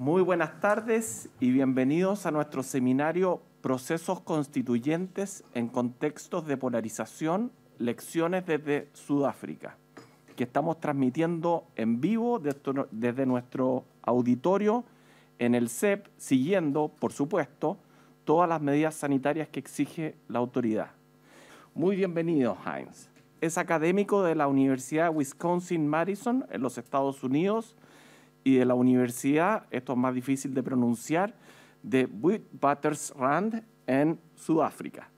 Muy buenas tardes y bienvenidos a nuestro seminario Procesos Constituyentes en Contextos de Polarización, Lecciones desde Sudáfrica, que estamos transmitiendo en vivo desde nuestro auditorio en el CEP, siguiendo, por supuesto, todas las medidas sanitarias que exige la autoridad. Muy bienvenido, Heinz. Es académico de la Universidad de Wisconsin-Madison en los Estados Unidos y de la Universidad, esto es más difícil de pronunciar, de Witwatersrand en Sudáfrica.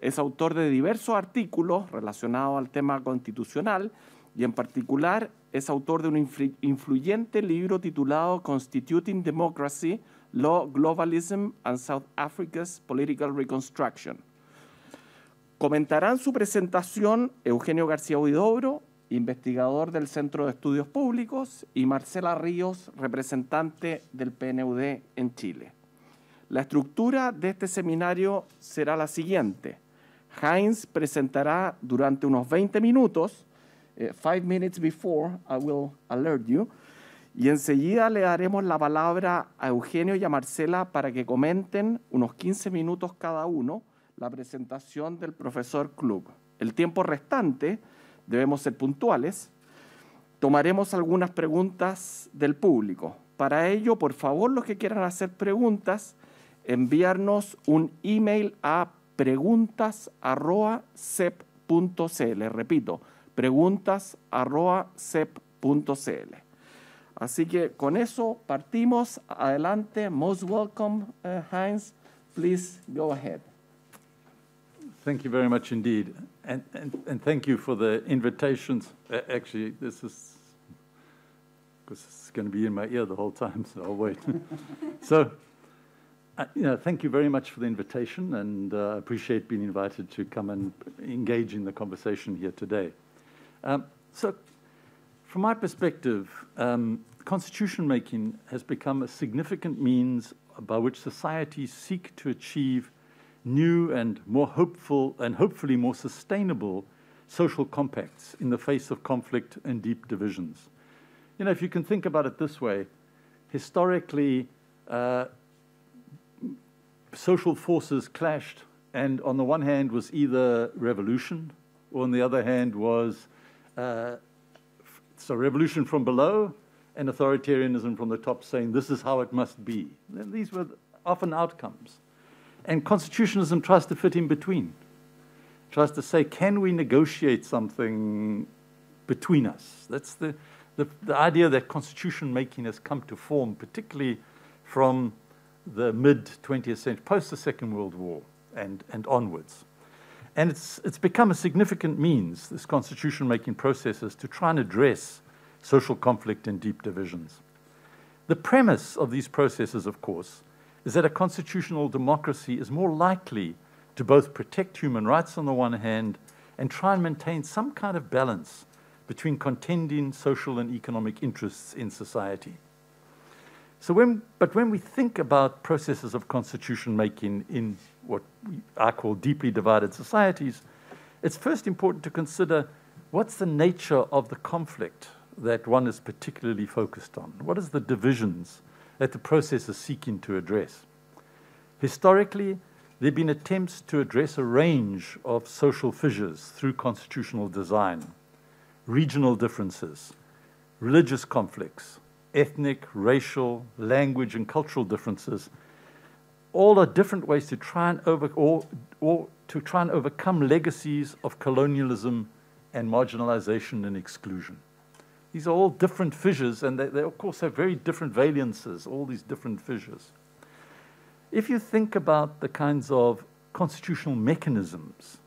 Es autor de diversos artículos relacionados al tema constitucional y en particular es autor de un influyente libro titulado Constituting Democracy, Law, Globalism and South Africa's Political Reconstruction. Comentarán su presentación Eugenio García Huidobro, investigador del Centro de Estudios Públicos, y Marcela Ríos, representante del PNUD en Chile. La estructura de este seminario será la siguiente. Heinz presentará durante unos 20 minutos, eh, five minutes before I will alert you, y enseguida le daremos la palabra a Eugenio y a Marcela para que comenten unos 15 minutos cada uno la presentación del profesor Klug. El tiempo restante debemos ser puntuales, tomaremos algunas preguntas del público. Para ello, por favor, los que quieran hacer preguntas, enviarnos un email a preguntas.cep.cl. Repito, preguntas.cep.cl. Así que con eso partimos. Adelante. Most welcome, eh, Heinz. Please go ahead. Thank you very much indeed. And, and, and thank you for the invitations. Uh, actually, this is because it's going to be in my ear the whole time, so I'll wait. so, uh, you know, thank you very much for the invitation, and uh, I uh, appreciate being invited to come and engage in the conversation here today. Um, so, from my perspective, um, constitution making has become a significant means by which societies seek to achieve new and more hopeful and hopefully more sustainable social compacts in the face of conflict and deep divisions. You know, if you can think about it this way, historically, uh, social forces clashed, and on the one hand was either revolution, or on the other hand was uh, so revolution from below and authoritarianism from the top saying this is how it must be. And these were often outcomes. And constitutionalism tries to fit in between. tries to say, can we negotiate something between us? That's the, the, the idea that constitution making has come to form, particularly from the mid 20th century, post the Second World War and, and onwards. And it's, it's become a significant means, this constitution making process, is to try and address social conflict and deep divisions. The premise of these processes, of course, is that a constitutional democracy is more likely to both protect human rights on the one hand and try and maintain some kind of balance between contending social and economic interests in society. So when, but when we think about processes of constitution making in what I call deeply divided societies, it's first important to consider what's the nature of the conflict that one is particularly focused on? What are the divisions that the process is seeking to address. Historically, there have been attempts to address a range of social fissures through constitutional design, regional differences, religious conflicts, ethnic, racial, language, and cultural differences. All are different ways to try and over, or, or to try and overcome legacies of colonialism and marginalization and exclusion. These are all different fissures, and they, they, of course, have very different valences, all these different fissures. If you think about the kinds of constitutional mechanisms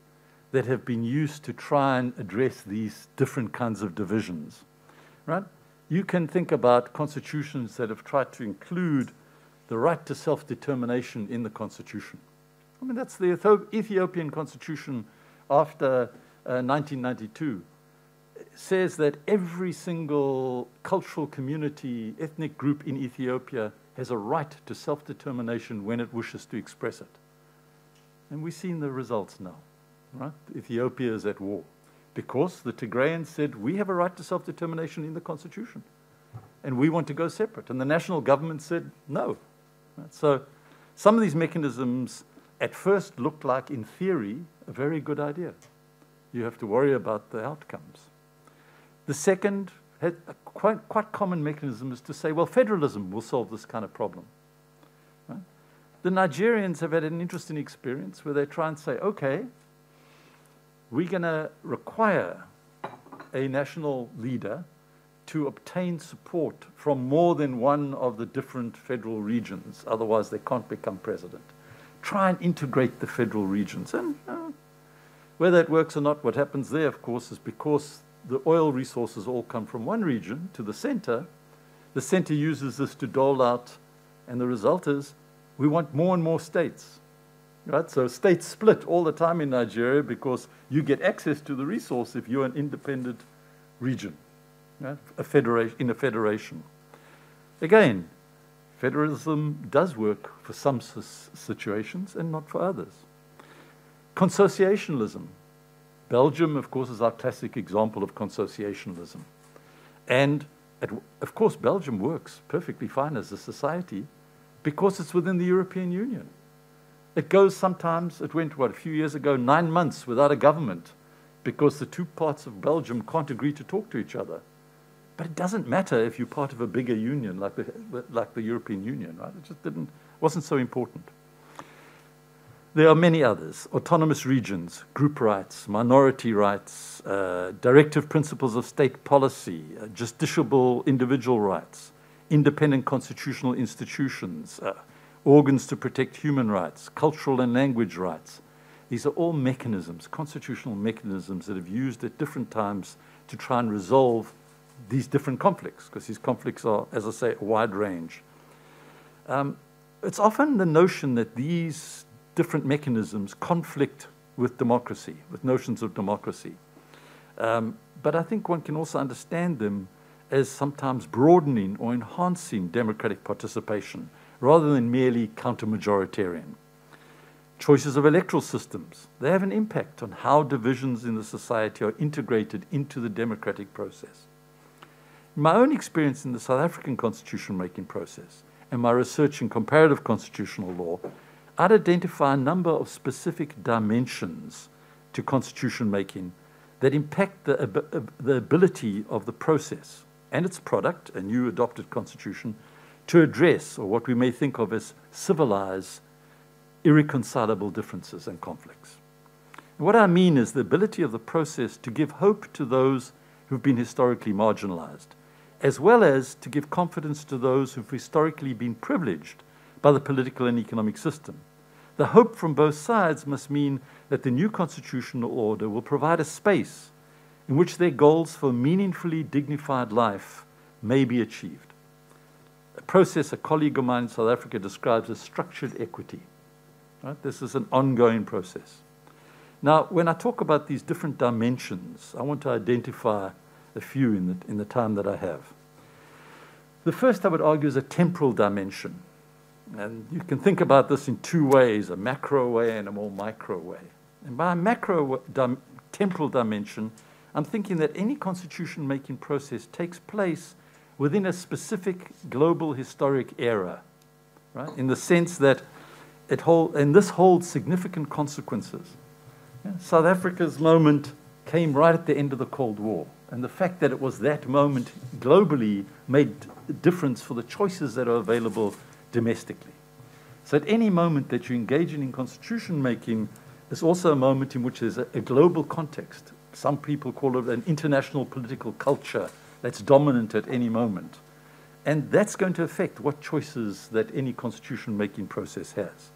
that have been used to try and address these different kinds of divisions, right? You can think about constitutions that have tried to include the right to self-determination in the constitution. I mean, that's the Ethiopian constitution after uh, 1992 says that every single cultural community, ethnic group in Ethiopia has a right to self determination when it wishes to express it. And we've seen the results now, right? Ethiopia is at war because the Tigrayans said, We have a right to self determination in the constitution and we want to go separate. And the national government said, No. Right? So some of these mechanisms at first looked like, in theory, a very good idea. You have to worry about the outcomes. The second, quite, quite common mechanism is to say, well, federalism will solve this kind of problem. The Nigerians have had an interesting experience where they try and say, okay, we're going to require a national leader to obtain support from more than one of the different federal regions, otherwise they can't become president. Try and integrate the federal regions. And uh, whether it works or not, what happens there, of course, is because the oil resources all come from one region to the center. The center uses this to dole out, and the result is we want more and more states. Right? So states split all the time in Nigeria because you get access to the resource if you're an independent region right? a federation, in a federation. Again, federalism does work for some situations and not for others. Consociationalism, Belgium, of course, is our classic example of consociationalism. And of course, Belgium works perfectly fine as a society because it's within the European Union. It goes sometimes, it went, what, a few years ago, nine months without a government because the two parts of Belgium can't agree to talk to each other. But it doesn't matter if you're part of a bigger union like the, like the European Union, right? It just didn't, wasn't so important. There are many others autonomous regions, group rights, minority rights, uh, directive principles of state policy, uh, justiciable individual rights, independent constitutional institutions, uh, organs to protect human rights, cultural and language rights. These are all mechanisms, constitutional mechanisms that have used at different times to try and resolve these different conflicts, because these conflicts are, as I say, a wide range. Um, it's often the notion that these different mechanisms conflict with democracy, with notions of democracy. Um, but I think one can also understand them as sometimes broadening or enhancing democratic participation rather than merely counter-majoritarian. Choices of electoral systems, they have an impact on how divisions in the society are integrated into the democratic process. In my own experience in the South African constitution making process and my research in comparative constitutional law, I'd identify a number of specific dimensions to constitution making that impact the, ab the ability of the process and its product, a new adopted constitution, to address, or what we may think of as civilize, irreconcilable differences and conflicts. And what I mean is the ability of the process to give hope to those who've been historically marginalized, as well as to give confidence to those who've historically been privileged by the political and economic system, the hope from both sides must mean that the new constitutional order will provide a space in which their goals for meaningfully dignified life may be achieved. A process a colleague of mine in South Africa describes as structured equity. Right? This is an ongoing process. Now, when I talk about these different dimensions, I want to identify a few in the, in the time that I have. The first, I would argue, is a temporal dimension. And you can think about this in two ways, a macro way and a more micro way. And by a macro dim temporal dimension, I'm thinking that any constitution-making process takes place within a specific global historic era, right? In the sense that it hold, and this holds significant consequences. Yeah? South Africa's moment came right at the end of the Cold War, and the fact that it was that moment globally made a difference for the choices that are available domestically. So at any moment that you engage in, in constitution making there's also a moment in which there's a, a global context. Some people call it an international political culture that's dominant at any moment. And that's going to affect what choices that any constitution making process has.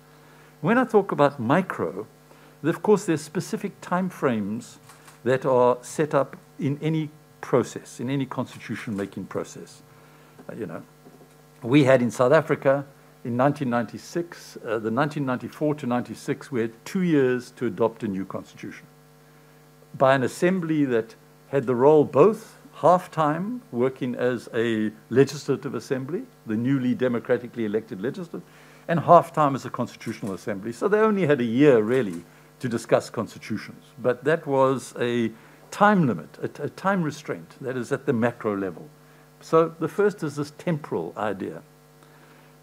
When I talk about micro, of course, there's specific timeframes that are set up in any process, in any constitution making process. Uh, you know, we had in South Africa in 1996, uh, the 1994 to 96, we had two years to adopt a new constitution by an assembly that had the role both half-time working as a legislative assembly, the newly democratically elected legislature, and half-time as a constitutional assembly. So they only had a year, really, to discuss constitutions. But that was a time limit, a time restraint, that is at the macro level. So the first is this temporal idea.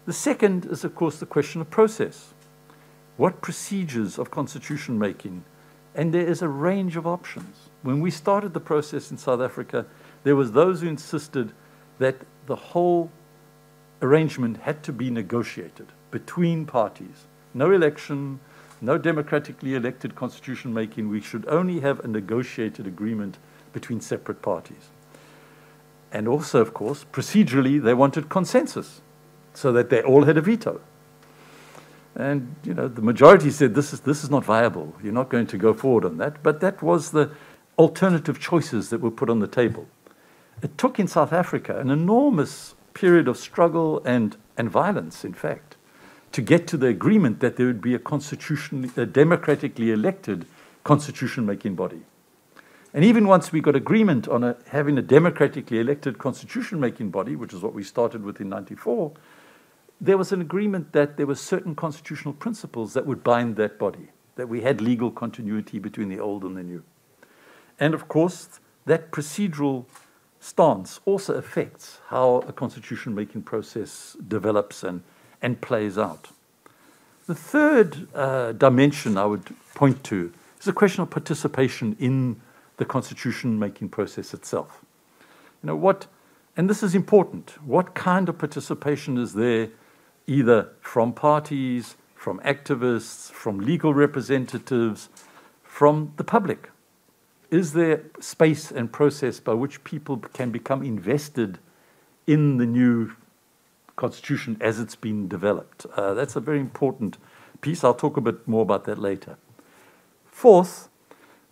The second is, of course, the question of process. What procedures of constitution making? And there is a range of options. When we started the process in South Africa, there was those who insisted that the whole arrangement had to be negotiated between parties. No election, no democratically elected constitution making. We should only have a negotiated agreement between separate parties. And also, of course, procedurally, they wanted consensus so that they all had a veto. And you know, the majority said this is this is not viable. You're not going to go forward on that. But that was the alternative choices that were put on the table. It took in South Africa an enormous period of struggle and, and violence, in fact, to get to the agreement that there would be a constitutionally a democratically elected constitution making body. And even once we got agreement on a, having a democratically elected constitution making body, which is what we started with in 94, there was an agreement that there were certain constitutional principles that would bind that body, that we had legal continuity between the old and the new. And of course, that procedural stance also affects how a constitution making process develops and, and plays out. The third uh, dimension I would point to is the question of participation in the constitution making process itself. You know, what, and this is important, what kind of participation is there either from parties, from activists, from legal representatives, from the public? Is there space and process by which people can become invested in the new constitution as it's been developed? Uh, that's a very important piece. I'll talk a bit more about that later. Fourth,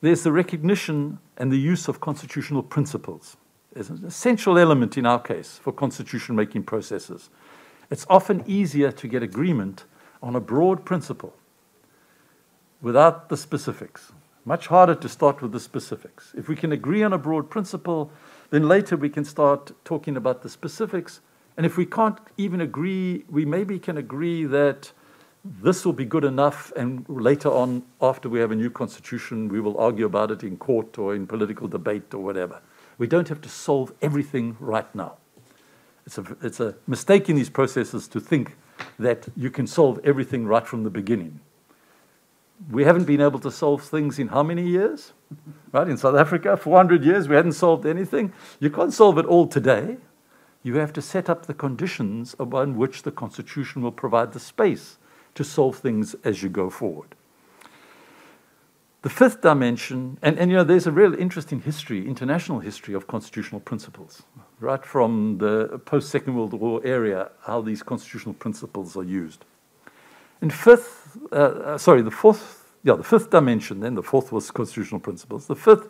there's the recognition and the use of constitutional principles as an essential element in our case for constitution making processes. It's often easier to get agreement on a broad principle without the specifics. Much harder to start with the specifics. If we can agree on a broad principle, then later we can start talking about the specifics. And if we can't even agree, we maybe can agree that this will be good enough, and later on, after we have a new constitution, we will argue about it in court or in political debate or whatever. We don't have to solve everything right now. It's a, it's a mistake in these processes to think that you can solve everything right from the beginning. We haven't been able to solve things in how many years? Right? In South Africa, 400 years, we hadn't solved anything. You can't solve it all today. You have to set up the conditions upon which the Constitution will provide the space to solve things as you go forward. The fifth dimension, and, and you know, there's a real interesting history, international history of constitutional principles, right from the post Second World War area, how these constitutional principles are used. And fifth, uh, uh, sorry, the fourth, yeah, the fifth dimension, then the fourth was constitutional principles. The fifth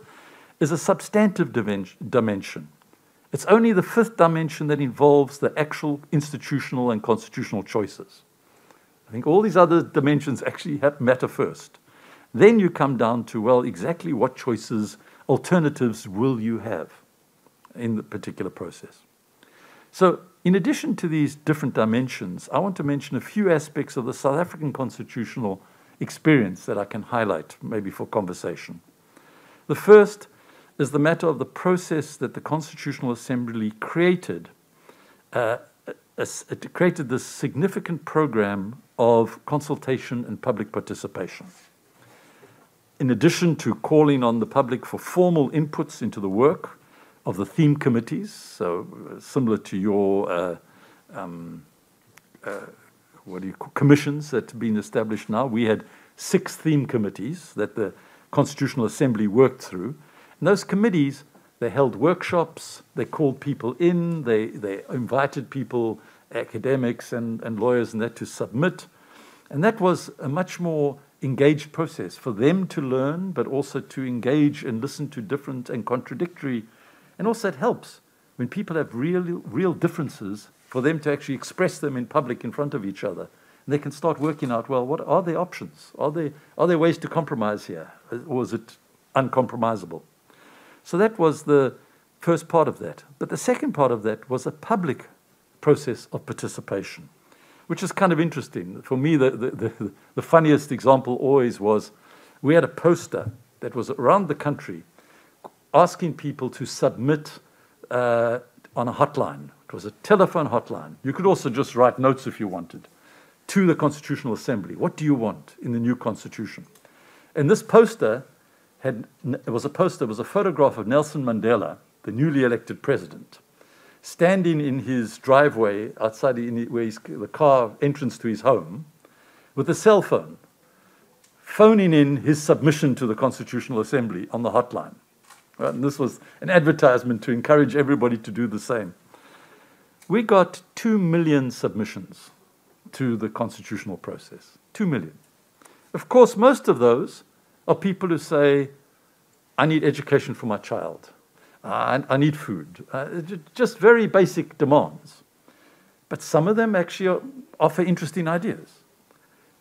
is a substantive dimension. It's only the fifth dimension that involves the actual institutional and constitutional choices. I think all these other dimensions actually matter first. Then you come down to, well, exactly what choices, alternatives will you have in the particular process? So, in addition to these different dimensions, I want to mention a few aspects of the South African constitutional experience that I can highlight, maybe for conversation. The first is the matter of the process that the Constitutional Assembly created uh, it created this significant program of consultation and public participation. In addition to calling on the public for formal inputs into the work of the theme committees, so uh, similar to your uh, um, uh, what do you call, commissions that have been established now, we had six theme committees that the Constitutional Assembly worked through. And those committees they held workshops, they called people in, they, they invited people, academics and, and lawyers and that, to submit. And that was a much more engaged process for them to learn, but also to engage and listen to different and contradictory. And also, it helps when people have real, real differences for them to actually express them in public in front of each other they can start working out well what are the options are there are there ways to compromise here or is it uncompromisable so that was the first part of that. But the second part of that was a public process of participation, which is kind of interesting. For me, the, the, the, the funniest example always was we had a poster that was around the country asking people to submit uh, on a hotline. It was a telephone hotline. You could also just write notes if you wanted to the Constitutional Assembly. What do you want in the new Constitution? And this poster had, it was a poster, was a photograph of Nelson Mandela, the newly elected president, standing in his driveway outside the car entrance to his home with a cell phone, phoning in his submission to the Constitutional Assembly on the hotline. Right? And this was an advertisement to encourage everybody to do the same. We got 2 million submissions to the constitutional process. 2 million. Of course, most of those are people who say, I need education for my child, I, I need food, uh, just very basic demands. But some of them actually offer interesting ideas.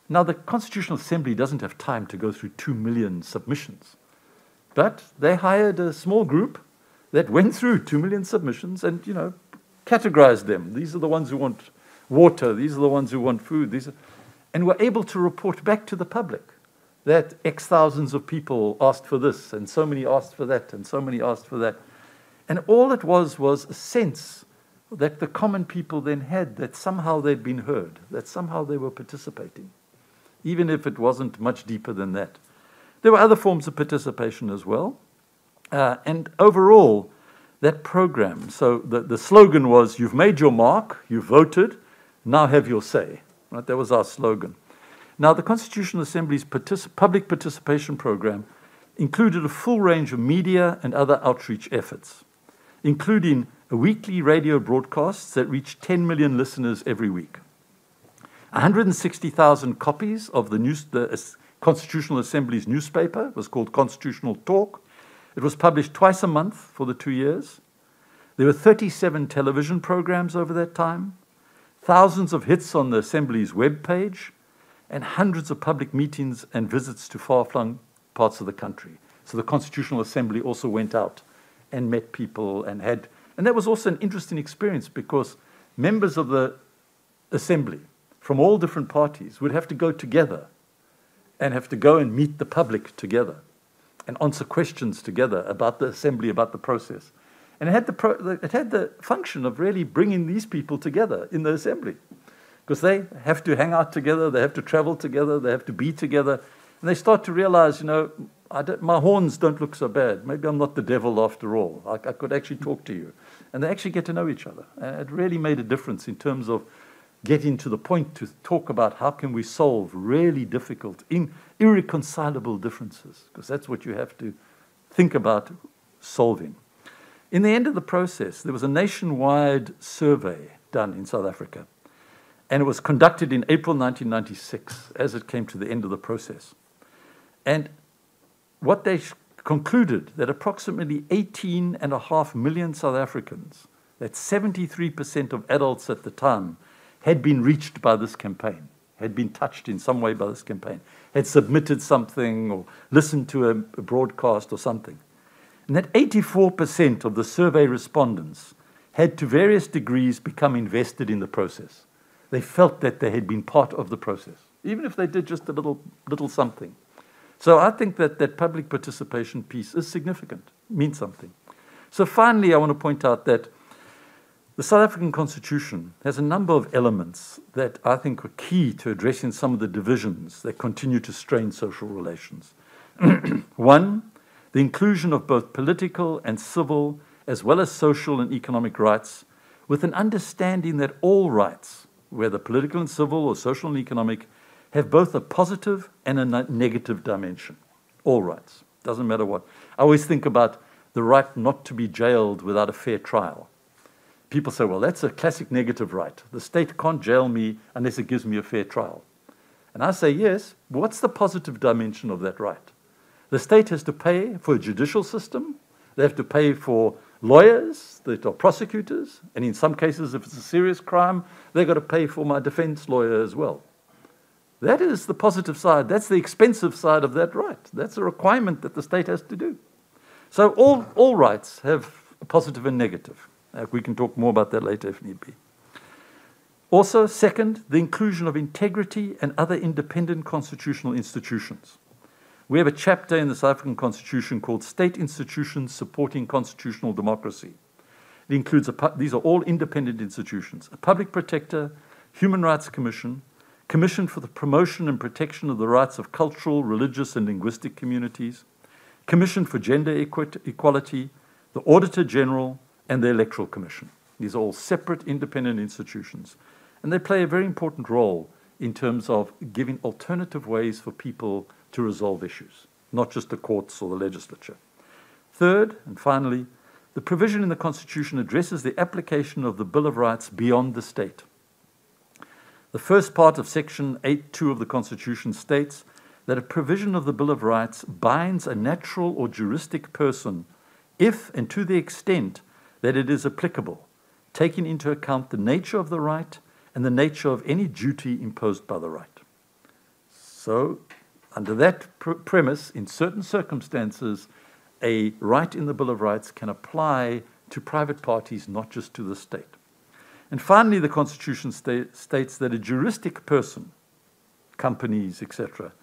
Now, the Constitutional Assembly doesn't have time to go through two million submissions, but they hired a small group that went through two million submissions and, you know, categorized them. These are the ones who want water, these are the ones who want food, these are, and were able to report back to the public that X thousands of people asked for this, and so many asked for that, and so many asked for that. And all it was was a sense that the common people then had that somehow they'd been heard, that somehow they were participating, even if it wasn't much deeper than that. There were other forms of participation as well. Uh, and overall, that program, so the, the slogan was, You've made your mark, you voted, now have your say. Right? That was our slogan. Now, the Constitutional Assembly's particip public participation program included a full range of media and other outreach efforts, including weekly radio broadcasts that reached 10 million listeners every week, 160,000 copies of the, news, the uh, Constitutional Assembly's newspaper, was called Constitutional Talk. It was published twice a month for the two years. There were 37 television programs over that time, thousands of hits on the Assembly's web page, and hundreds of public meetings and visits to far flung parts of the country. So the Constitutional Assembly also went out and met people and had, and that was also an interesting experience because members of the assembly from all different parties would have to go together and have to go and meet the public together and answer questions together about the assembly, about the process. And it had the, it had the function of really bringing these people together in the assembly because they have to hang out together, they have to travel together, they have to be together. And they start to realize, you know, my horns don't look so bad. Maybe I'm not the devil after all. I, I could actually talk to you. And they actually get to know each other. And it really made a difference in terms of getting to the point to talk about how can we solve really difficult, in, irreconcilable differences, because that's what you have to think about solving. In the end of the process, there was a nationwide survey done in South Africa and it was conducted in April 1996 as it came to the end of the process. And what they concluded that approximately 18 and a half million South Africans, that's 73% of adults at the time, had been reached by this campaign, had been touched in some way by this campaign, had submitted something or listened to a, a broadcast or something. And that 84% of the survey respondents had to various degrees become invested in the process. They felt that they had been part of the process, even if they did just a little, little something. So I think that that public participation piece is significant, means something. So finally, I want to point out that the South African Constitution has a number of elements that I think are key to addressing some of the divisions that continue to strain social relations. One, the inclusion of both political and civil, as well as social and economic rights, with an understanding that all rights whether political and civil or social and economic, have both a positive and a negative dimension. All rights, doesn't matter what. I always think about the right not to be jailed without a fair trial. People say, well, that's a classic negative right. The state can't jail me unless it gives me a fair trial. And I say, yes, but what's the positive dimension of that right? The state has to pay for a judicial system, they have to pay for lawyers that are prosecutors, and in some cases, if it's a serious crime, they've got to pay for my defense lawyer as well. That is the positive side. That's the expensive side of that right. That's a requirement that the state has to do. So all, all rights have a positive and negative. Uh, we can talk more about that later if need be. Also, second, the inclusion of integrity and other independent constitutional institutions. We have a chapter in the South African Constitution called State Institutions Supporting Constitutional Democracy. It includes, a, these are all independent institutions, a public protector, human rights commission, commission for the promotion and protection of the rights of cultural, religious, and linguistic communities, commission for gender equality, the auditor general, and the electoral commission. These are all separate independent institutions. And they play a very important role in terms of giving alternative ways for people to resolve issues, not just the courts or the legislature. Third, and finally, the provision in the Constitution addresses the application of the Bill of Rights beyond the state. The first part of Section 8.2 of the Constitution states that a provision of the Bill of Rights binds a natural or juristic person if and to the extent that it is applicable, taking into account the nature of the right and the nature of any duty imposed by the right. So under that pr premise, in certain circumstances, a right in the Bill of Rights can apply to private parties, not just to the state. And finally, the Constitution sta states that a juristic person, companies, etc.,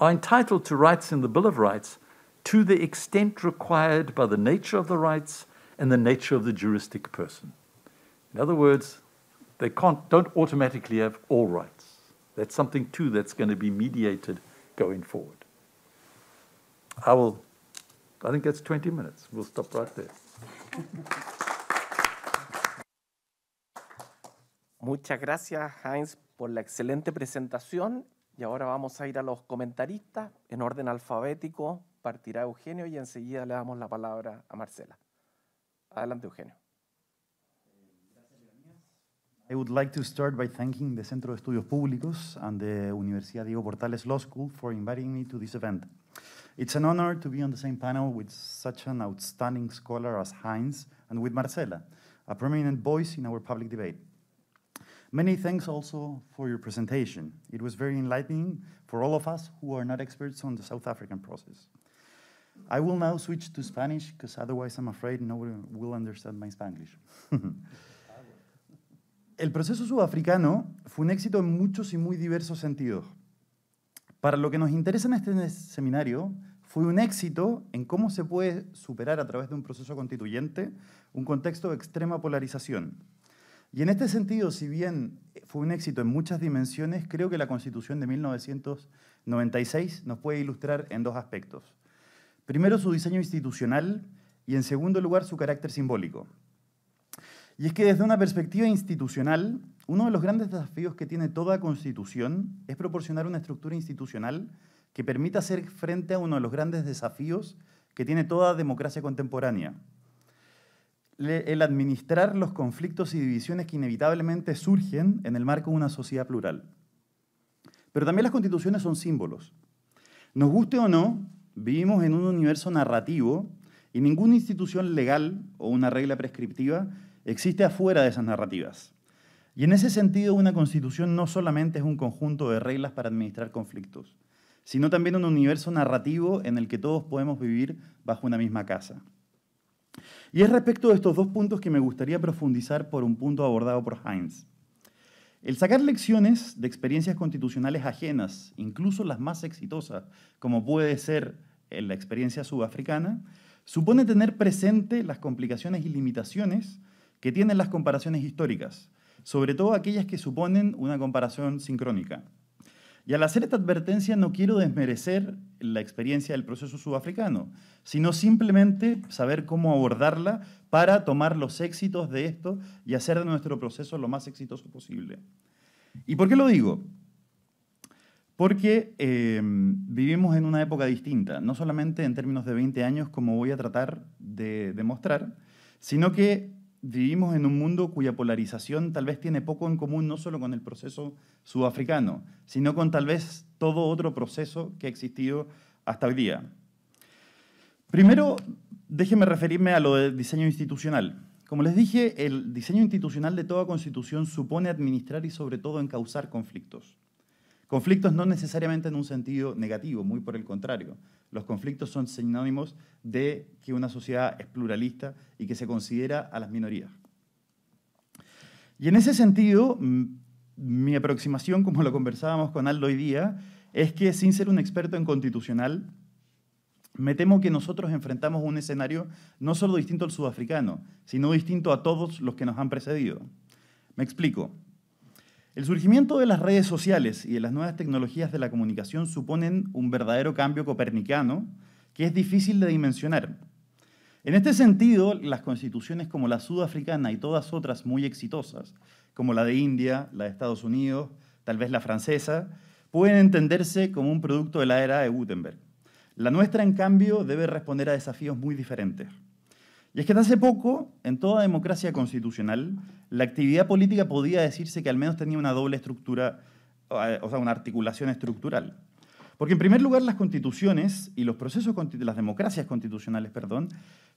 are entitled to rights in the Bill of Rights to the extent required by the nature of the rights and the nature of the juristic person. In other words, they can't, don't automatically have all rights. That's something, too, that's going to be mediated going forward. I think 20 minutes. We'll stop right there. Muchas gracias, Heinz, por la excelente presentación. Y ahora vamos a ir a los comentaristas en orden alfabético. Partirá Eugenio y enseguida le damos la palabra a Marcela. Adelante, Eugenio. I would like to start by thanking the Centro de Estudios Públicos and the Universidad Diego Portales Law School for inviting me to this event. It's an honor to be on the same panel with such an outstanding scholar as Heinz and with Marcela, a prominent voice in our public debate. Many thanks also for your presentation. It was very enlightening for all of us who are not experts on the South African process. I will now switch to Spanish because otherwise I'm afraid no one will understand my Spanish. el proceso sudafricano fue un éxito en muchos y muy diversos sentidos. Para lo que nos interesa en este seminario, fue un éxito en cómo se puede superar a través de un proceso constituyente un contexto de extrema polarización. Y en este sentido, si bien fue un éxito en muchas dimensiones, creo que la Constitución de 1996 nos puede ilustrar en dos aspectos. Primero, su diseño institucional y en segundo lugar, su carácter simbólico. Y es que desde una perspectiva institucional, uno de los grandes desafíos que tiene toda constitución es proporcionar una estructura institucional que permita hacer frente a uno de los grandes desafíos que tiene toda democracia contemporánea. El administrar los conflictos y divisiones que inevitablemente surgen en el marco de una sociedad plural. Pero también las constituciones son símbolos. Nos guste o no, vivimos en un universo narrativo y ninguna institución legal o una regla prescriptiva existe afuera de esas narrativas. Y en ese sentido, una constitución no solamente es un conjunto de reglas para administrar conflictos, sino también un universo narrativo en el que todos podemos vivir bajo una misma casa. Y es respecto de estos dos puntos que me gustaría profundizar por un punto abordado por Heinz. El sacar lecciones de experiencias constitucionales ajenas, incluso las más exitosas, como puede ser la experiencia sudafricana, supone tener presente las complicaciones y limitaciones que tienen las comparaciones históricas, sobre todo aquellas que suponen una comparación sincrónica. Y al hacer esta advertencia no quiero desmerecer la experiencia del proceso sudafricano, sino simplemente saber cómo abordarla para tomar los éxitos de esto y hacer de nuestro proceso lo más exitoso posible. ¿Y por qué lo digo? Porque em, vivimos en una época distinta, no solamente en términos de 20 años, como voy a tratar de demostrar, sino que vivimos en un mundo cuya polarización tal vez tiene poco en común no solo con el proceso sudafricano, sino con tal vez todo otro proceso que ha existido hasta hoy día. Primero, déjenme referirme a lo del diseño institucional. Como les dije, el diseño institucional de toda constitución supone administrar y sobre todo encauzar conflictos. Conflictos no necesariamente en un sentido negativo, muy por el contrario. Los conflictos son sinónimos de que una sociedad es pluralista y que se considera a las minorías. Y en ese sentido, mm, mi aproximación, como lo conversábamos con Aldo hoy día, es que sin ser un experto en constitucional, me temo que nosotros enfrentamos un escenario no solo distinto al sudafricano, sino distinto a todos los que nos han precedido. Me explico. El surgimiento de las redes sociales y de las nuevas tecnologías de la comunicación suponen un verdadero cambio copernicano que es difícil de dimensionar. En este sentido, las constituciones como la sudafricana y todas otras muy exitosas, como la de India, la de Estados Unidos, tal vez la francesa, pueden entenderse como un producto de la era de Gutenberg. La nuestra, en cambio, debe responder a desafíos muy diferentes. Y es que hace poco, en toda democracia constitucional, la actividad política podía decirse que al menos tenía una doble estructura, o sea, una articulación estructural. Porque en primer lugar, las constituciones y los procesos, las democracias constitucionales, perdón,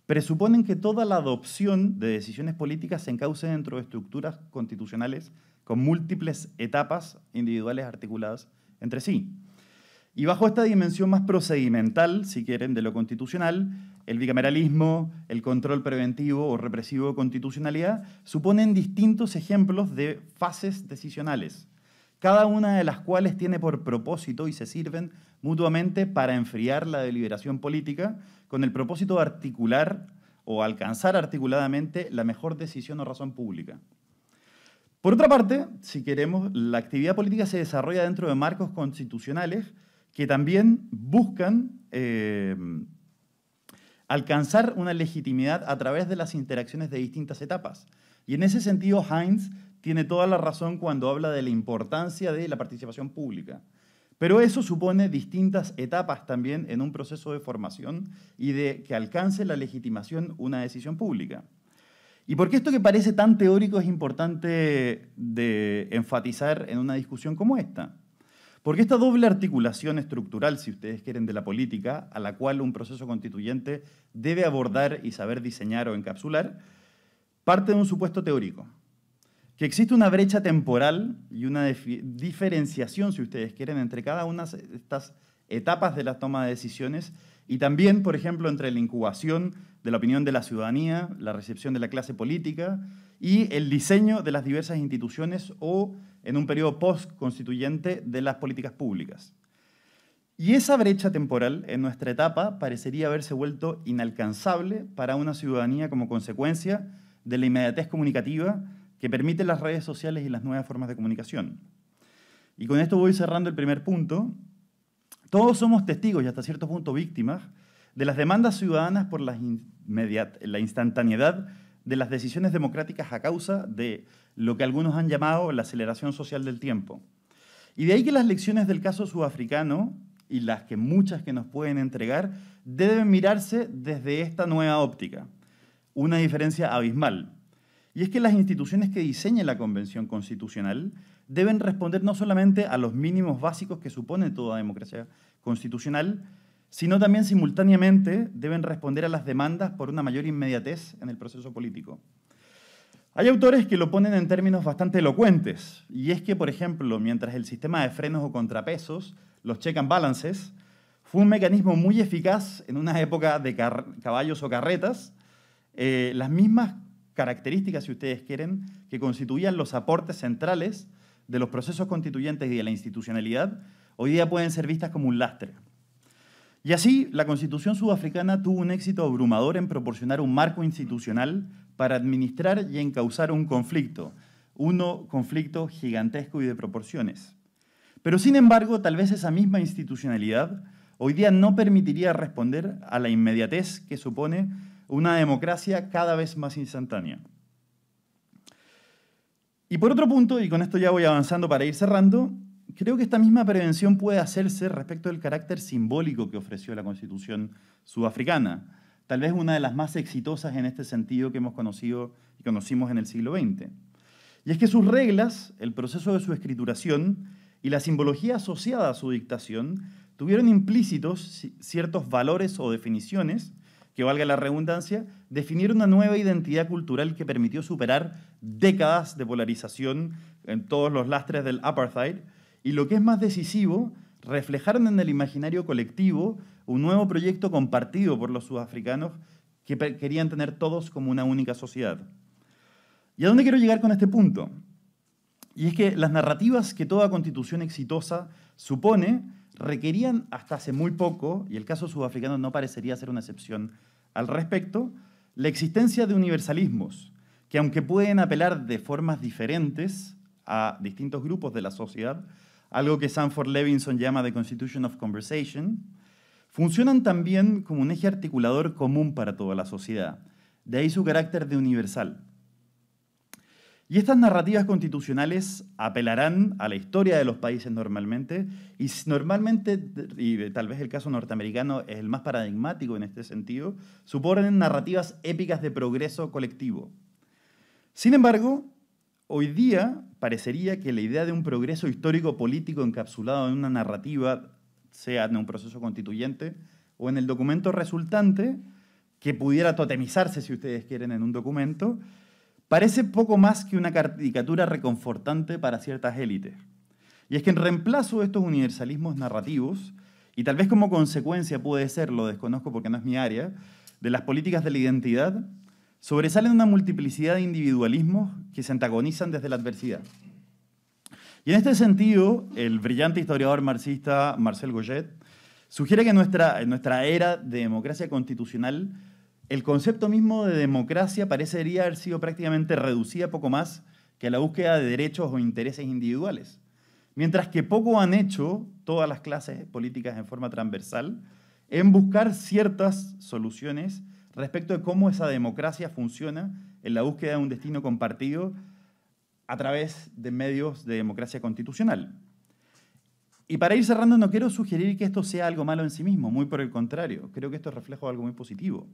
presuponen que toda la adopción de decisiones políticas se encauce dentro de estructuras constitucionales con múltiples etapas individuales articuladas entre sí. Y bajo esta dimensión más procedimental, si quieren, de lo constitucional, el bicameralismo, el control preventivo o represivo de constitucionalidad suponen distintos ejemplos de fases decisionales, cada una de las cuales tiene por propósito y se sirven mutuamente para enfriar la deliberación política con el propósito de articular o alcanzar articuladamente la mejor decisión o razón pública. Por otra parte, si queremos, la actividad política se desarrolla dentro de marcos constitucionales que también buscan eh, alcanzar una legitimidad a través de las interacciones de distintas etapas. Y en ese sentido, Heinz tiene toda la razón cuando habla de la importancia de la participación pública. Pero eso supone distintas etapas también en un proceso de formación y de que alcance la legitimación una decisión pública. ¿Y por qué esto que parece tan teórico es importante de enfatizar en una discusión como esta? Porque esta doble articulación estructural, si ustedes quieren, de la política, a la cual un proceso constituyente debe abordar y saber diseñar o encapsular, parte de un supuesto teórico, que existe una brecha temporal y una diferenciación, si ustedes quieren, entre cada una de estas etapas de la toma de decisiones y también, por ejemplo, entre la incubación de la opinión de la ciudadanía, la recepción de la clase política y el diseño de las diversas instituciones o en un periodo post-constituyente de las políticas públicas. Y esa brecha temporal en nuestra etapa parecería haberse vuelto inalcanzable para una ciudadanía como consecuencia de la inmediatez comunicativa que permiten las redes sociales y las nuevas formas de comunicación. Y con esto voy cerrando el primer punto. Todos somos testigos y hasta cierto punto víctimas de las demandas ciudadanas por la, la instantaneidad de las decisiones democráticas a causa de lo que algunos han llamado la aceleración social del tiempo. Y de ahí que las lecciones del caso sudafricano, y las que muchas que nos pueden entregar, deben mirarse desde esta nueva óptica. Una diferencia abismal. Y es que las instituciones que diseñen la Convención Constitucional deben responder no solamente a los mínimos básicos que supone toda democracia constitucional, sino también simultáneamente deben responder a las demandas por una mayor inmediatez en el proceso político. Hay autores que lo ponen en términos bastante elocuentes, y es que, por ejemplo, mientras el sistema de frenos o contrapesos, los check and balances, fue un mecanismo muy eficaz en una época de caballos o carretas, eh, las mismas características, si ustedes quieren, que constituían los aportes centrales de los procesos constituyentes y de la institucionalidad, hoy día pueden ser vistas como un lastre. Y así, la Constitución sudafricana tuvo un éxito abrumador en proporcionar un marco institucional para administrar y encauzar un conflicto, uno conflicto gigantesco y de proporciones. Pero sin embargo, tal vez esa misma institucionalidad hoy día no permitiría responder a la inmediatez que supone una democracia cada vez más instantánea. Y por otro punto, y con esto ya voy avanzando para ir cerrando, creo que esta misma prevención puede hacerse respecto del carácter simbólico que ofreció la Constitución sudafricana, tal vez una de las más exitosas en este sentido que hemos conocido y conocimos en el siglo XX. Y es que sus reglas, el proceso de su escrituración y la simbología asociada a su dictación tuvieron implícitos ciertos valores o definiciones que valga la redundancia, definieron una nueva identidad cultural que permitió superar décadas de polarización en todos los lastres del apartheid y lo que es más decisivo, reflejaron en el imaginario colectivo un nuevo proyecto compartido por los sudafricanos que querían tener todos como una única sociedad. ¿Y a dónde quiero llegar con este punto? Y es que las narrativas que toda constitución exitosa supone requerían hasta hace muy poco, y el caso sudafricano no parecería ser una excepción al respecto, la existencia de universalismos, que aunque pueden apelar de formas diferentes a distintos grupos de la sociedad, algo que Sanford Levinson llama The Constitution of Conversation, funcionan también como un eje articulador común para toda la sociedad, de ahí su carácter de universal. Y estas narrativas constitucionales apelarán a la historia de los países normalmente, y normalmente, y tal vez el caso norteamericano es el más paradigmático en este sentido, suponen narrativas épicas de progreso colectivo. Sin embargo, Hoy día parecería que la idea de un progreso histórico político encapsulado en una narrativa, sea en un proceso constituyente o en el documento resultante, que pudiera totemizarse, si ustedes quieren, en un documento, parece poco más que una caricatura reconfortante para ciertas élites. Y es que en reemplazo de estos universalismos narrativos, y tal vez como consecuencia puede ser, lo desconozco porque no es mi área, de las políticas de la identidad, sobresalen una multiplicidad de individualismos que se antagonizan desde la adversidad. Y en este sentido, el brillante historiador marxista Marcel Goyet sugiere que en nuestra, nuestra era de democracia constitucional, el concepto mismo de democracia parecería haber sido prácticamente reducida poco más que a la búsqueda de derechos o intereses individuales. Mientras que poco han hecho todas las clases políticas en forma transversal en buscar ciertas soluciones respecto de cómo esa democracia funciona en la búsqueda de un destino compartido a través de medios de democracia constitucional. Y para ir cerrando, no quiero sugerir que esto sea algo malo en sí mismo, muy por el contrario, creo que esto refleja algo muy positivo,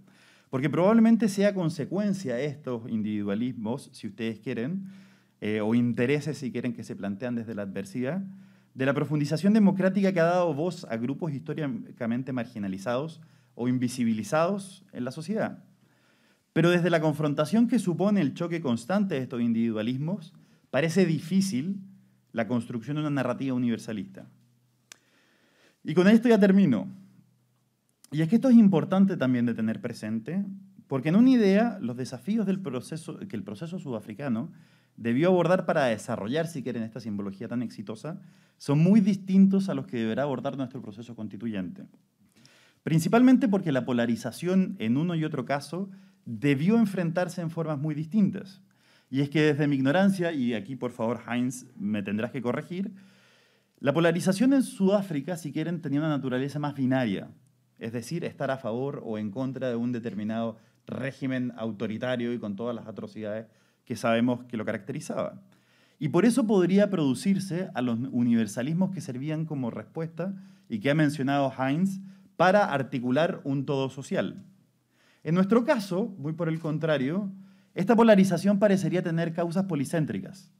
porque probablemente sea consecuencia de estos individualismos, si ustedes quieren, eh, o intereses, si quieren, que se plantean desde la adversidad, de la profundización democrática que ha dado voz a grupos históricamente marginalizados o invisibilizados en la sociedad. Pero desde la confrontación que supone el choque constante de estos individualismos, parece difícil la construcción de una narrativa universalista. Y con esto ya termino. Y es que esto es importante también de tener presente, porque en una idea, los desafíos del proceso, que el proceso sudafricano debió abordar para desarrollar, si quieren, esta simbología tan exitosa, son muy distintos a los que deberá abordar nuestro proceso constituyente. Principalmente porque la polarización en uno y otro caso debió enfrentarse en formas muy distintas. Y es que desde mi ignorancia, y aquí por favor Heinz me tendrás que corregir, la polarización en Sudáfrica, si quieren, tenía una naturaleza más binaria, es decir, estar a favor o en contra de un determinado régimen autoritario y con todas las atrocidades que sabemos que lo caracterizaba. Y por eso podría producirse a los universalismos que servían como respuesta y que ha mencionado Heinz para articular un todo social. En nuestro caso, muy por el contrario, esta polarización parecería tener causas policéntricas.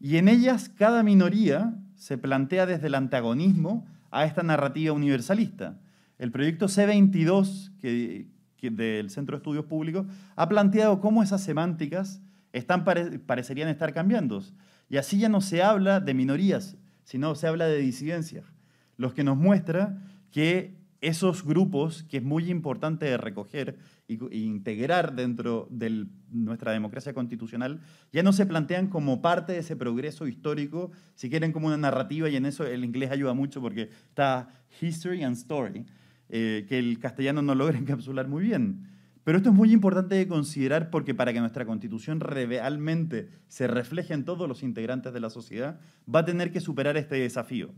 Y en ellas cada minoría se plantea desde el antagonismo a esta narrativa universalista. El proyecto C22 del Centro de Estudios Públicos ha planteado cómo esas semánticas están, parecerían estar cambiando. Y así ya no se habla de minorías, sino se habla de disidencias, los que nos muestra que esos grupos que es muy importante recoger e integrar dentro de nuestra democracia constitucional, ya no se plantean como parte de ese progreso histórico, si quieren como una narrativa, y en eso el inglés ayuda mucho porque está history and story, eh, que el castellano no logra encapsular muy bien. Pero esto es muy importante de considerar porque para que nuestra constitución realmente se refleje en todos los integrantes de la sociedad, va a tener que superar este desafío.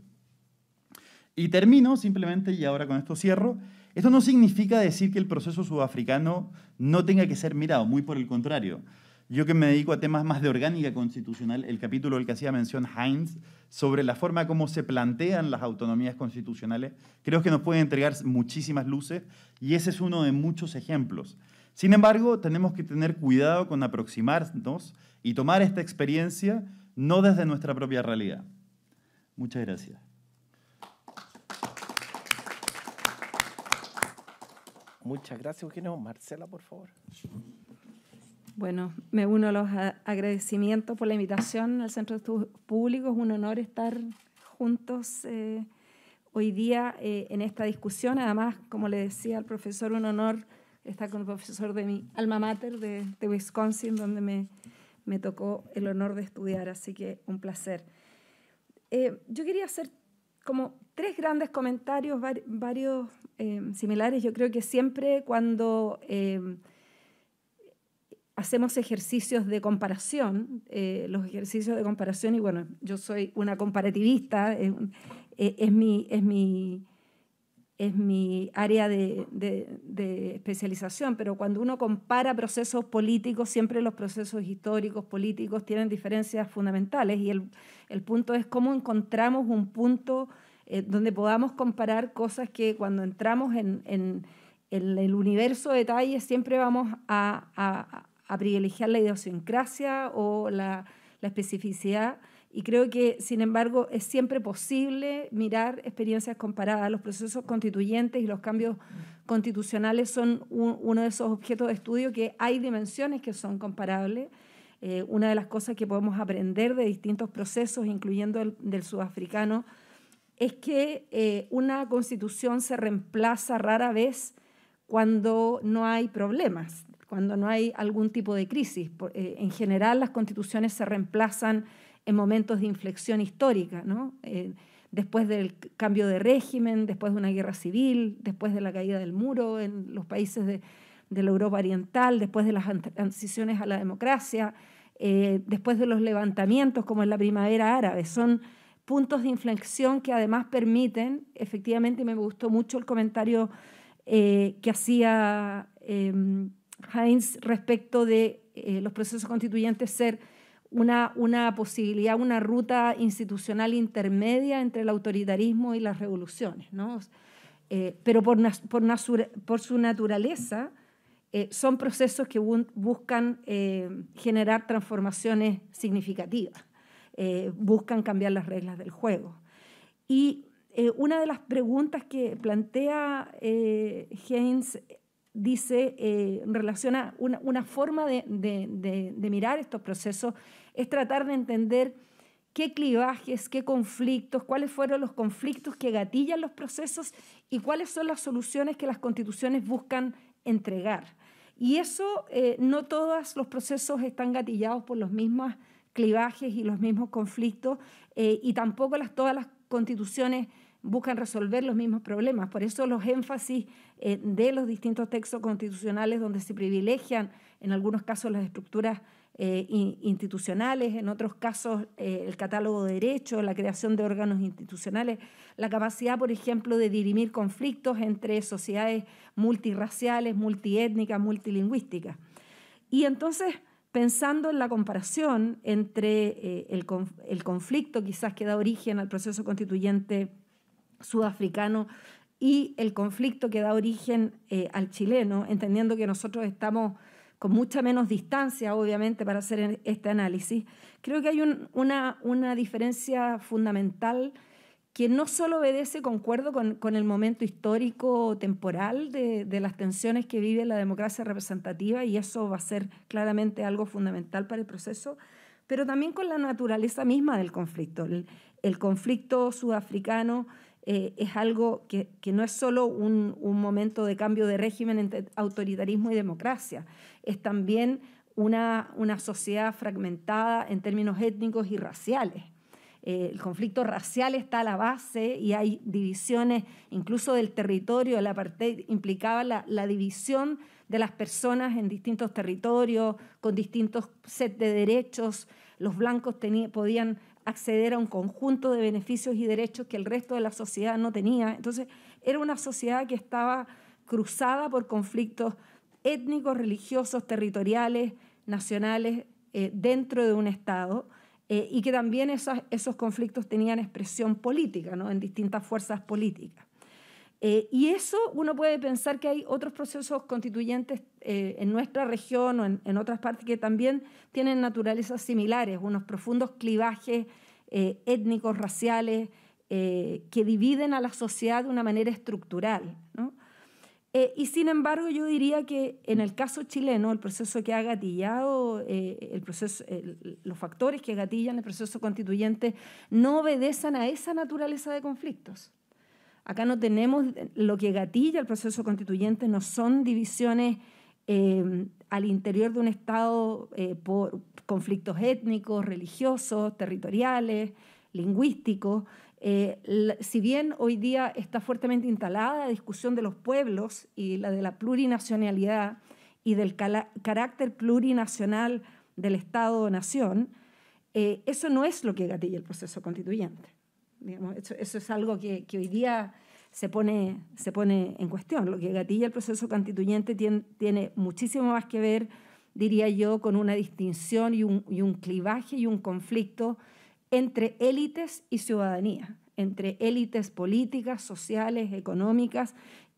Y termino simplemente, y ahora con esto cierro, esto no significa decir que el proceso sudafricano no tenga que ser mirado, muy por el contrario. Yo que me dedico a temas más de orgánica constitucional, el capítulo del que hacía mención Heinz sobre la forma como se plantean las autonomías constitucionales, creo que nos puede entregar muchísimas luces y ese es uno de muchos ejemplos. Sin embargo, tenemos que tener cuidado con aproximarnos y tomar esta experiencia no desde nuestra propia realidad. Muchas gracias. Muchas gracias, Eugenio. Marcela, por favor. Bueno, me uno a los agradecimientos por la invitación al Centro de Estudios Públicos. Es un honor estar juntos eh, hoy día eh, en esta discusión. Además, como le decía al profesor, un honor estar con el profesor de mi alma mater de, Wisconsin, donde me, tocó el honor de estudiar. Así que un placer. Eh, yo quería hacer como tres grandes comentarios, varios em, similares. Yo creo que siempre cuando em, hacemos ejercicios de comparación, eh, los ejercicios de comparación, y bueno, yo soy una comparativista, es, e, mi, es, mi, es mi área de, especialización, pero cuando uno compara procesos políticos, siempre los procesos históricos, políticos, tienen diferencias fundamentales y el, el punto es cómo encontramos un punto eh, donde podamos comparar cosas que cuando entramos en, el universo de detalles siempre vamos a, privilegiar la idiosincrasia o la, especificidad. Y creo que, sin embargo, es siempre posible mirar experiencias comparadas. Los procesos constituyentes y los cambios constitucionales son uno de esos objetos de estudio que hay dimensiones que son comparables. Eh, una de las cosas que podemos aprender de distintos procesos, incluyendo el del sudafricano, es que eh, una constitución se reemplaza rara vez cuando no hay problemas, cuando no hay algún tipo de crisis. Eh, en general, las constituciones se reemplazan en momentos de inflexión histórica, ¿no? Eh, después del cambio de régimen, después de una guerra civil, después de la caída del muro en los países de, la Europa Oriental, después de las transiciones a la democracia, después de los levantamientos como en la primavera árabe. Son puntos de inflexión que además permiten, efectivamente me gustó mucho el comentario eh, que hacía eh, Heinz respecto de eh, los procesos constituyentes ser una, posibilidad, una ruta institucional intermedia entre el autoritarismo y las revoluciones. Eh, pero por, su naturaleza son procesos que buscan generar transformaciones significativas. Eh, buscan cambiar las reglas del juego. Y eh, una de las preguntas que plantea eh, Haynes dice, eh, en relaciona una, una forma de, mirar estos procesos, es tratar de entender qué clivajes, qué conflictos, cuáles fueron los conflictos que gatillan los procesos y cuáles son las soluciones que las constituciones buscan entregar. Y eso, no todos los procesos están gatillados por los mismos clivajes y los mismos conflictos eh, y tampoco todas las constituciones buscan resolver los mismos problemas. Por eso los énfasis eh, de los distintos textos constitucionales donde se privilegian en algunos casos las estructuras eh, institucionales, en otros casos el catálogo de derechos, la creación de órganos institucionales, la capacidad, por ejemplo, de dirimir conflictos entre sociedades multiraciales, multiétnicas, multilingüísticas. Y entonces pensando en la comparación entre eh, el, conflicto quizás que da origen al proceso constituyente sudafricano y el conflicto que da origen eh, al chileno, entendiendo que nosotros estamos con mucha menos distancia, obviamente, para hacer este análisis, creo que hay una, una diferencia fundamental que no solo obedece, concuerdo, con, con el momento histórico temporal de, las tensiones que vive la democracia representativa, y eso va a ser claramente algo fundamental para el proceso, pero también con la naturaleza misma del conflicto. El, conflicto sudafricano eh, es algo que, no es solo un, un momento de cambio de régimen entre autoritarismo y democracia, es también una, una sociedad fragmentada en términos étnicos y raciales. Eh, el conflicto racial está a la base y hay divisiones incluso del territorio, la apartheid implicaba la, división de las personas en distintos territorios, con distintos set de derechos, los blancos podían acceder a un conjunto de beneficios y derechos que el resto de la sociedad no tenía. Entonces, era una sociedad que estaba cruzada por conflictos étnicos, religiosos, territoriales, nacionales, eh, dentro de un Estado eh, y que también esos conflictos tenían expresión política, ¿no? en distintas fuerzas políticas. Eh, y eso uno puede pensar que hay otros procesos constituyentes eh, en nuestra región o en, en, otras partes que también tienen naturalezas similares, unos profundos clivajes étnicos, raciales, que dividen a la sociedad de una manera estructural. ¿no? Eh, y sin embargo, yo diría que en el caso chileno, el proceso que ha gatillado, eh, los factores que gatillan el proceso constituyente no obedecen a esa naturaleza de conflictos. Acá no tenemos, eh, lo que gatilla el proceso constituyente no son divisiones al interior de un Estado por conflictos étnicos, religiosos, territoriales, lingüísticos, eh, si bien hoy día está fuertemente instalada la discusión de los pueblos y la de la plurinacionalidad y del carácter plurinacional del Estado-nación, eh, eso no es lo que gatilla el proceso constituyente. eso, es algo que, hoy día se pone, se pone en cuestión. Lo que gatilla el proceso constituyente tiene, muchísimo más que ver, diría yo, con una distinción y un, y un clivaje y un conflicto entre élites y ciudadanía, entre élites políticas, sociales, económicas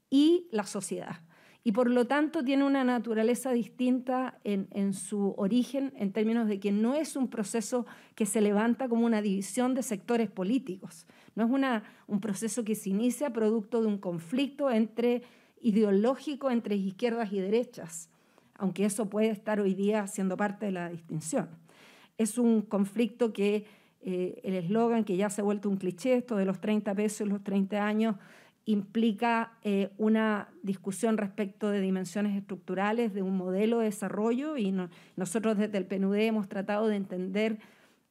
y la sociedad. Y por lo tanto tiene una naturaleza distinta en, su origen, en términos de que no es un proceso que se levanta como una división de sectores políticos, no es una, un proceso que se inicia producto de un conflicto entre, ideológico entre izquierdas y derechas, aunque eso puede estar hoy día siendo parte de la distinción. Es un conflicto que eh, el eslogan que ya se ha vuelto un cliché, esto de los 30 pesos y los 30 años, implica eh, una discusión respecto de dimensiones estructurales de un modelo de desarrollo y nosotros desde el PNUD hemos tratado de entender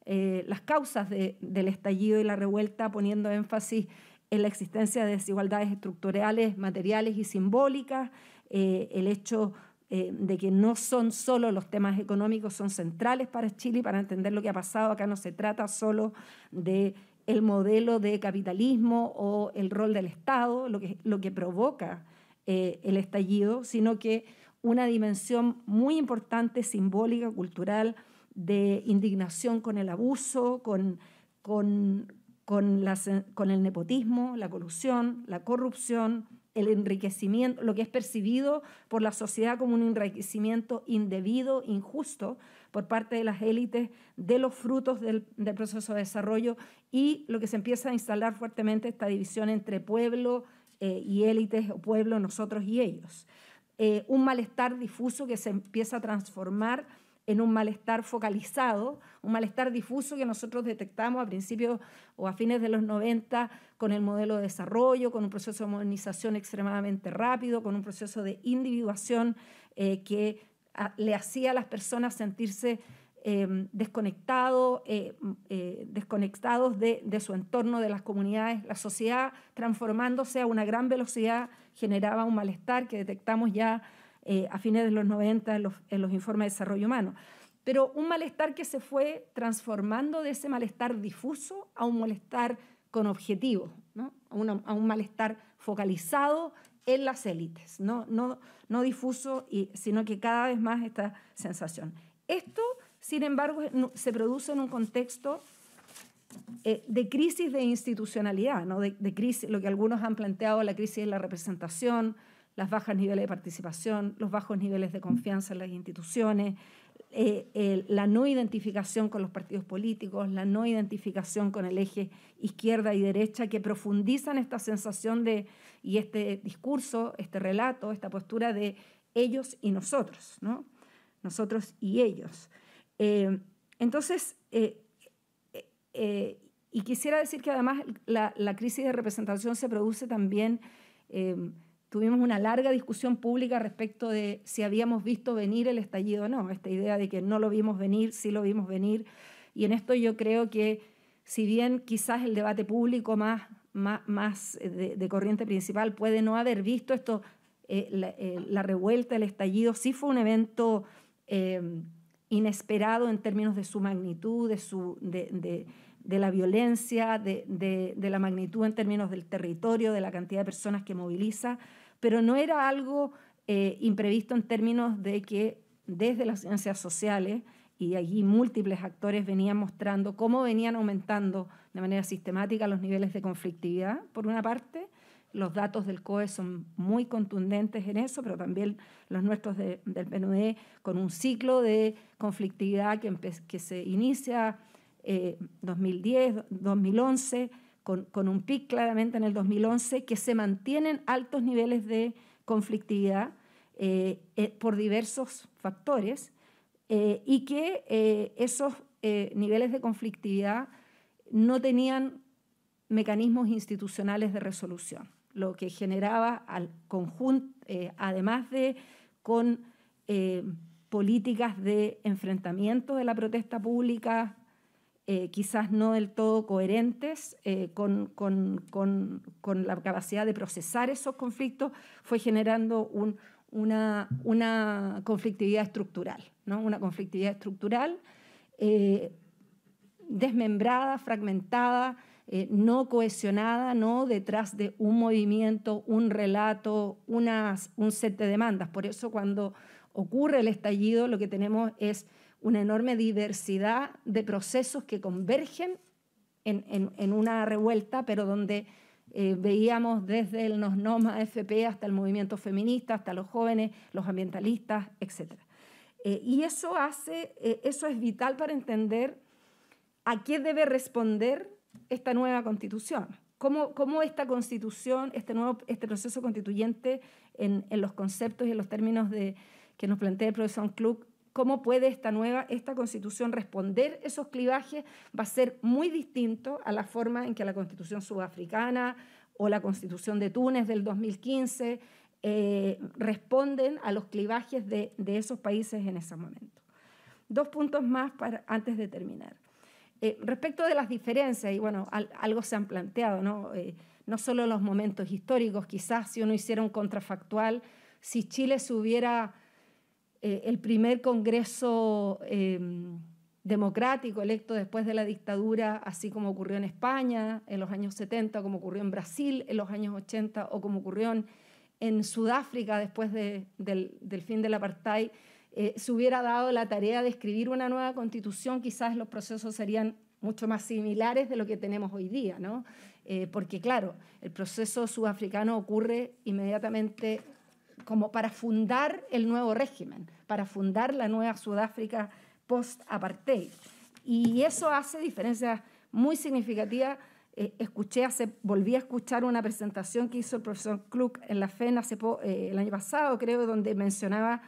eh, las causas del estallido y la revuelta poniendo énfasis en la existencia de desigualdades estructurales, materiales y simbólicas, el hecho eh, de que no son solo los temas económicos, son centrales para Chile para entender lo que ha pasado. Acá no se trata solo de el modelo de capitalismo o el rol del Estado, lo que, lo que provoca eh, el estallido, sino que una dimensión muy importante, simbólica, cultural, de indignación con el abuso, con, con, con, con el nepotismo, la colusión, la corrupción, el enriquecimiento, lo que es percibido por la sociedad como un enriquecimiento indebido, injusto, por parte de las élites de los frutos del, proceso de desarrollo y lo que se empieza a instalar fuertemente esta división entre pueblo eh, y élites, o pueblo, nosotros y ellos. Eh, un malestar difuso que se empieza a transformar en un malestar focalizado, un malestar difuso que nosotros detectamos a principios o a fines de los 90 con el modelo de desarrollo, con un proceso de modernización extremadamente rápido, con un proceso de individuación eh, que le hacía a las personas sentirse em, eh, eh, desconectados de, su entorno, de las comunidades. La sociedad transformándose a una gran velocidad generaba un malestar que detectamos ya eh, a fines de los 90 en los, informes de desarrollo humano. Pero un malestar que se fue transformando de ese malestar difuso a un malestar con objetivos, a, un malestar focalizado en las élites, no, difuso, y, sino que cada vez más esta sensación. Esto, sin embargo, se produce en un contexto eh, de crisis de institucionalidad, de, crisis, lo que algunos han planteado la crisis de la representación, las bajas niveles de participación, los bajos niveles de confianza en las instituciones, eh, la no identificación con los partidos políticos, la no identificación con el eje izquierda y derecha, que profundizan esta sensación de, y este discurso, este relato, esta postura de ellos y nosotros, ¿no? Nosotros y ellos. Eh, entonces, eh, y quisiera decir que además la crisis de representación se produce también Tuvimos una larga discusión pública respecto de si habíamos visto venir el estallido o no, esta idea de que no lo vimos venir, sí lo vimos venir. Y en esto yo creo que, si bien quizás el debate público más, más, más eh, de, corriente principal puede no haber visto esto, eh, eh, la, revuelta, el estallido, sí fue un evento inesperado en términos de su magnitud, de su de la violencia, de, la magnitud en términos del territorio, de la cantidad de personas que moviliza, pero no era algo eh, imprevisto en términos de que desde las ciencias sociales y allí múltiples actores venían mostrando cómo venían aumentando de manera sistemática los niveles de conflictividad, por una parte, los datos del COE son muy contundentes en eso, pero también los nuestros del PNUD, con un ciclo de conflictividad que, que se inicia 2010, eh, 2011, con, un pic claramente en el 2011, que se mantienen altos niveles de conflictividad eh, eh, por diversos factores y que esos niveles de conflictividad no tenían mecanismos institucionales de resolución, lo que generaba al conjunto, además de con políticas de enfrentamiento de la protesta pública eh, quizás no del todo coherentes eh, con, la capacidad de procesar esos conflictos, fue generando una, conflictividad estructural, ¿no? una conflictividad estructural eh, desmembrada, fragmentada, no cohesionada, no detrás de un movimiento, un relato, un set de demandas. Por eso cuando ocurre el estallido, lo que tenemos es una enorme diversidad de procesos que convergen en, una revuelta, pero donde eh, veíamos desde el NOSNOMA FP hasta el movimiento feminista, hasta los jóvenes, los ambientalistas, etc. Eh, y eso, hace, eh, eso es vital para entender a qué debe responder esta nueva constitución. Cómo, esta constitución, este, nuevo, este proceso constituyente en, en los conceptos y en los términos de, que nos plantea el profesor Klug, cómo puede esta nueva, esta constitución responder esos clivajes, va a ser muy distinto a la forma en que la constitución sudafricana o la constitución de Túnez del 2015 eh, responden a los clivajes de, esos países en ese momento. Dos puntos más para, antes de terminar. Eh, respecto de las diferencias, y bueno, algo se han planteado, ¿no? Eh, no solo los momentos históricos, quizás si uno hiciera un contrafactual, si Chile se hubiera eh, el primer Congreso em, democrático electo después de la dictadura, así como ocurrió en España en los años 70, como ocurrió en Brasil en los años 80 o como ocurrió en, Sudáfrica después del, fin del apartheid, eh, se hubiera dado la tarea de escribir una nueva constitución, quizás los procesos serían mucho más similares de lo que tenemos hoy día, ¿no? Eh, porque claro, el proceso sudafricano ocurre inmediatamente como para fundar el nuevo régimen, para fundar la nueva Sudáfrica post-apartheid. Y eso hace diferencias muy significativas. Eh, escuché hace, volví a escuchar una presentación que hizo el profesor Kluck en la FEN eh, el año pasado, creo, donde mencionaba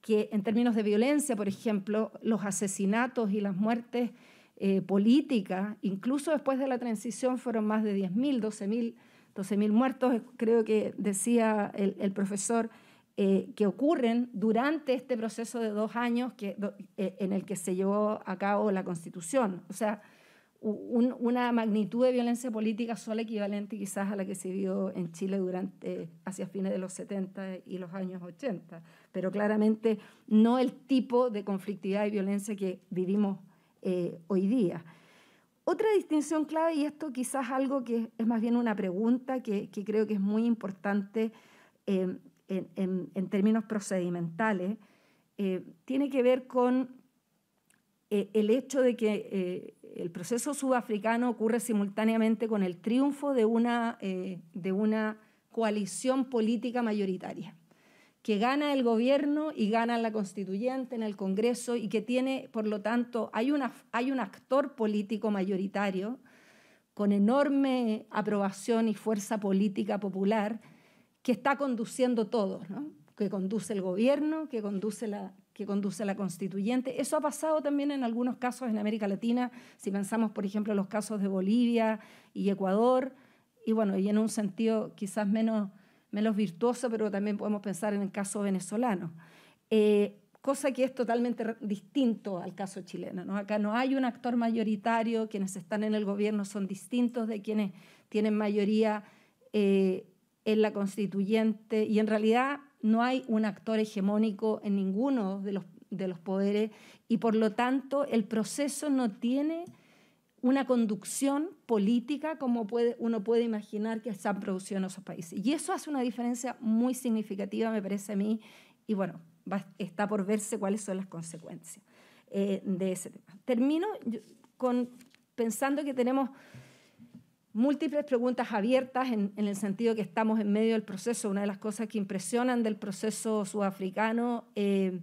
que en términos de violencia, por ejemplo, los asesinatos y las muertes eh, políticas, incluso después de la transición, fueron más de 10.000, 12.000 12.000 muertos, eh, creo que decía el, profesor, eh, que ocurren durante este proceso de dos años eh, en el que se llevó a cabo la constitución. O sea, una magnitud de violencia política solo equivalente quizás a la que se vio en Chile durante, hacia fines de los 70 y los años 80, pero claramente no el tipo de conflictividad y violencia que vivimos hoy día. Otra distinción clave, y esto quizás algo que es más bien una pregunta que, creo que es muy importante em, en, términos procedimentales, eh, tiene que ver con eh, el hecho de que eh, el proceso sudafricano ocurre simultáneamente con el triunfo de de una coalición política mayoritaria que gana el gobierno y gana la constituyente en el Congreso y que tiene, por lo tanto, hay, una, hay un actor político mayoritario con enorme aprobación y fuerza política popular que está conduciendo todo, ¿no? que conduce el gobierno, que conduce la, que conduce la constituyente. Eso ha pasado también en algunos casos en América Latina, si pensamos, por ejemplo, los casos de Bolivia y Ecuador, y bueno, y en un sentido quizás menos menos virtuoso, pero también podemos pensar en el caso venezolano. Eh, cosa que es totalmente distinto al caso chileno. Acá no hay un actor mayoritario, quienes están en el gobierno son distintos de quienes tienen mayoría eh, en la constituyente y en realidad no hay un actor hegemónico en ninguno de los, de los poderes y por lo tanto el proceso no tiene una conducción política como puede, uno puede imaginar que producido en esos países. Y eso hace una diferencia muy significativa, me parece a mí, y bueno, está por verse cuáles son las consecuencias eh, de ese tema. Termino con, pensando que tenemos múltiples preguntas abiertas en, el sentido que estamos en medio del proceso. Una de las cosas que impresionan del proceso sudafricano eh,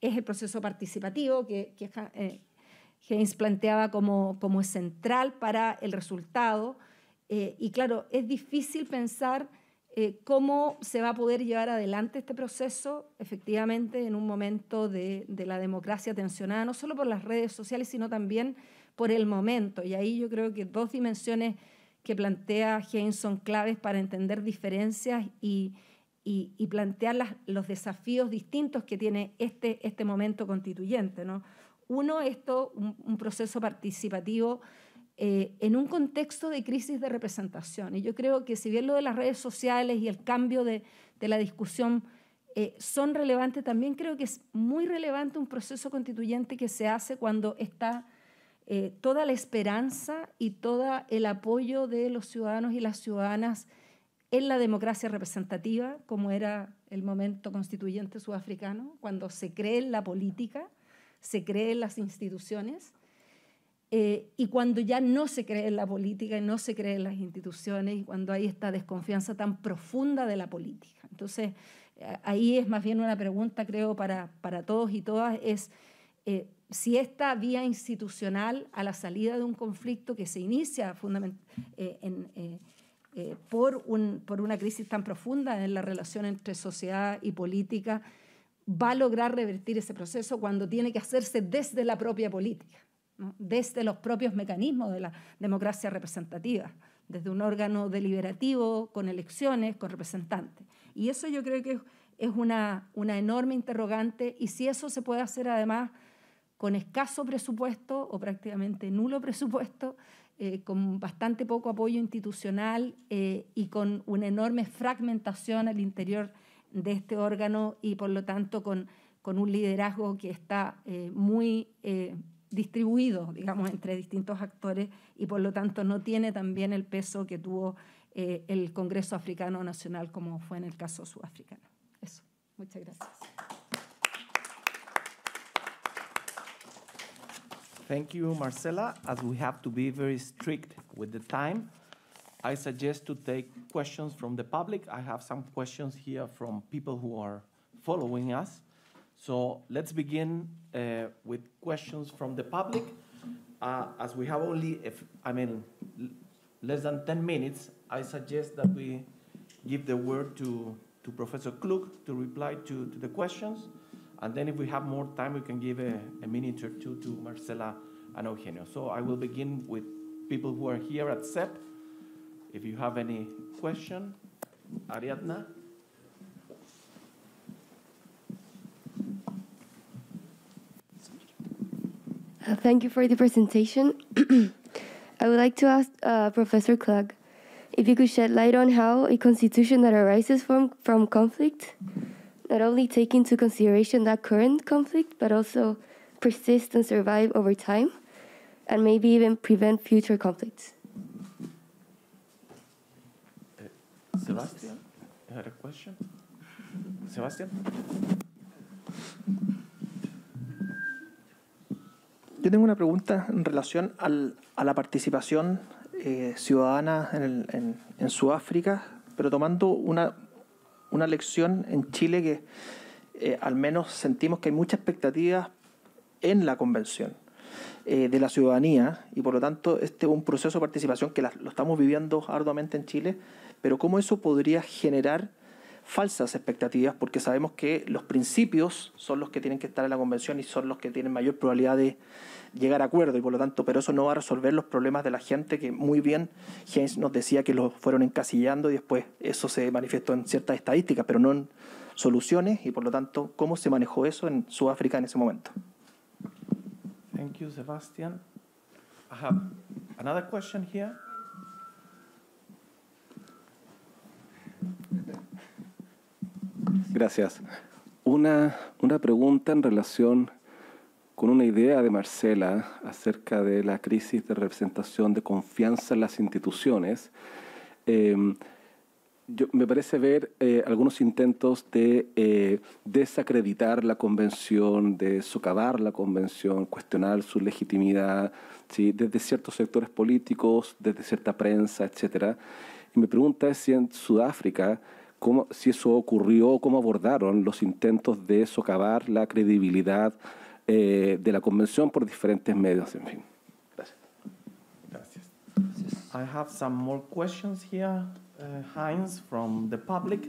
es el proceso participativo que, que eh, Haynes planteaba como, es central para el resultado. Eh, y claro, es difícil pensar eh, cómo se va a poder llevar adelante este proceso efectivamente en un momento de, la democracia tensionada, no solo por las redes sociales, sino también por el momento. Y ahí yo creo que dos dimensiones que plantea Haynes son claves para entender diferencias y, y, plantear los desafíos distintos que tiene este, este momento constituyente. ¿no? Uno, esto, un, proceso participativo eh, en un contexto de crisis de representación. Y yo creo que si bien lo de las redes sociales y el cambio de, la discusión eh, son relevantes, también creo que es muy relevante un proceso constituyente que se hace cuando está eh, toda la esperanza y todo el apoyo de los ciudadanos y las ciudadanas en la democracia representativa, como era el momento constituyente sudafricano, cuando se cree en la política se cree en las instituciones. Eh, y cuando ya no se cree en la política y no se cree en las instituciones y cuando hay esta desconfianza tan profunda de la política. Entonces, eh, ahí es más bien una pregunta, creo, para, todos y todas, es eh, si esta vía institucional a la salida de un conflicto que se inicia por una crisis tan profunda en la relación entre sociedad y política, va a lograr revertir ese proceso cuando tiene que hacerse desde la propia política, desde los propios mecanismos de la democracia representativa, desde un órgano deliberativo, con elecciones, con representantes. Y eso yo creo que es una, una enorme interrogante y si eso se puede hacer además con escaso presupuesto o prácticamente nulo presupuesto, eh, con bastante poco apoyo institucional eh, y con una enorme fragmentación al interior de este órgano y por lo tanto con, con un liderazgo que está eh, muy eh, distribuido, digamos, entre distintos actores y por lo tanto no tiene también el peso que tuvo eh, el Congreso Africano Nacional como fue en el caso sudafricano. Eso, muchas gracias. Thank you, Marcela. As we have to be very strict with the time, I suggest to take questions from the public. I have some questions here from people who are following us. So let's begin uh, with questions from the public. Uh, as we have only, if, I mean, less than 10 minutes, I suggest that we give the word to, to Professor Klug to reply to, to the questions. And then if we have more time, we can give a, a minute or two to Marcela and Eugenio. So I will begin with people who are here at CEP if you have any question, Ariadna? Uh, thank you for the presentation. I would like to ask uh, Professor Klug if you could shed light on how a constitution that arises from, from conflict not only take into consideration that current conflict, but also persist and survive over time, and maybe even prevent future conflicts. Sebastián, you Yo tengo una pregunta en relación al, a la participación eh, ciudadana en, en, Sudáfrica, pero tomando una, una lección en Chile que eh, al menos sentimos que hay mucha expectativa en la convención. Eh, de la ciudadanía y por lo tanto este es un proceso de participación que lo estamos viviendo arduamente en Chile, pero cómo eso podría generar falsas expectativas porque sabemos que los principios son los que tienen que estar en la convención y son los que tienen mayor probabilidad de llegar a acuerdo y por lo tanto, pero eso no va a resolver los problemas de la gente que muy bien James nos decía que los fueron encasillando y después eso se manifestó en ciertas estadísticas, pero no en soluciones y por lo tanto cómo se manejó eso en Sudáfrica en ese momento. Thank you, Sebastian. I have another Gracias. Una, una pregunta en relación con una idea de Marcela acerca de la crisis de representación de confianza en las instituciones. Em, me parece ver eh, algunos intentos de eh, desacreditar la convención, de socavar la convención, cuestionar su legitimidad, ¿sí? desde ciertos sectores políticos, desde cierta prensa, etc. Y me pregunta es si en Sudáfrica, cómo, si eso ocurrió, cómo abordaron los intentos de socavar la credibilidad eh, de la convención por diferentes medios, en fin. Gracias. Gracias. I have some more questions here. uh, Heinz from the public.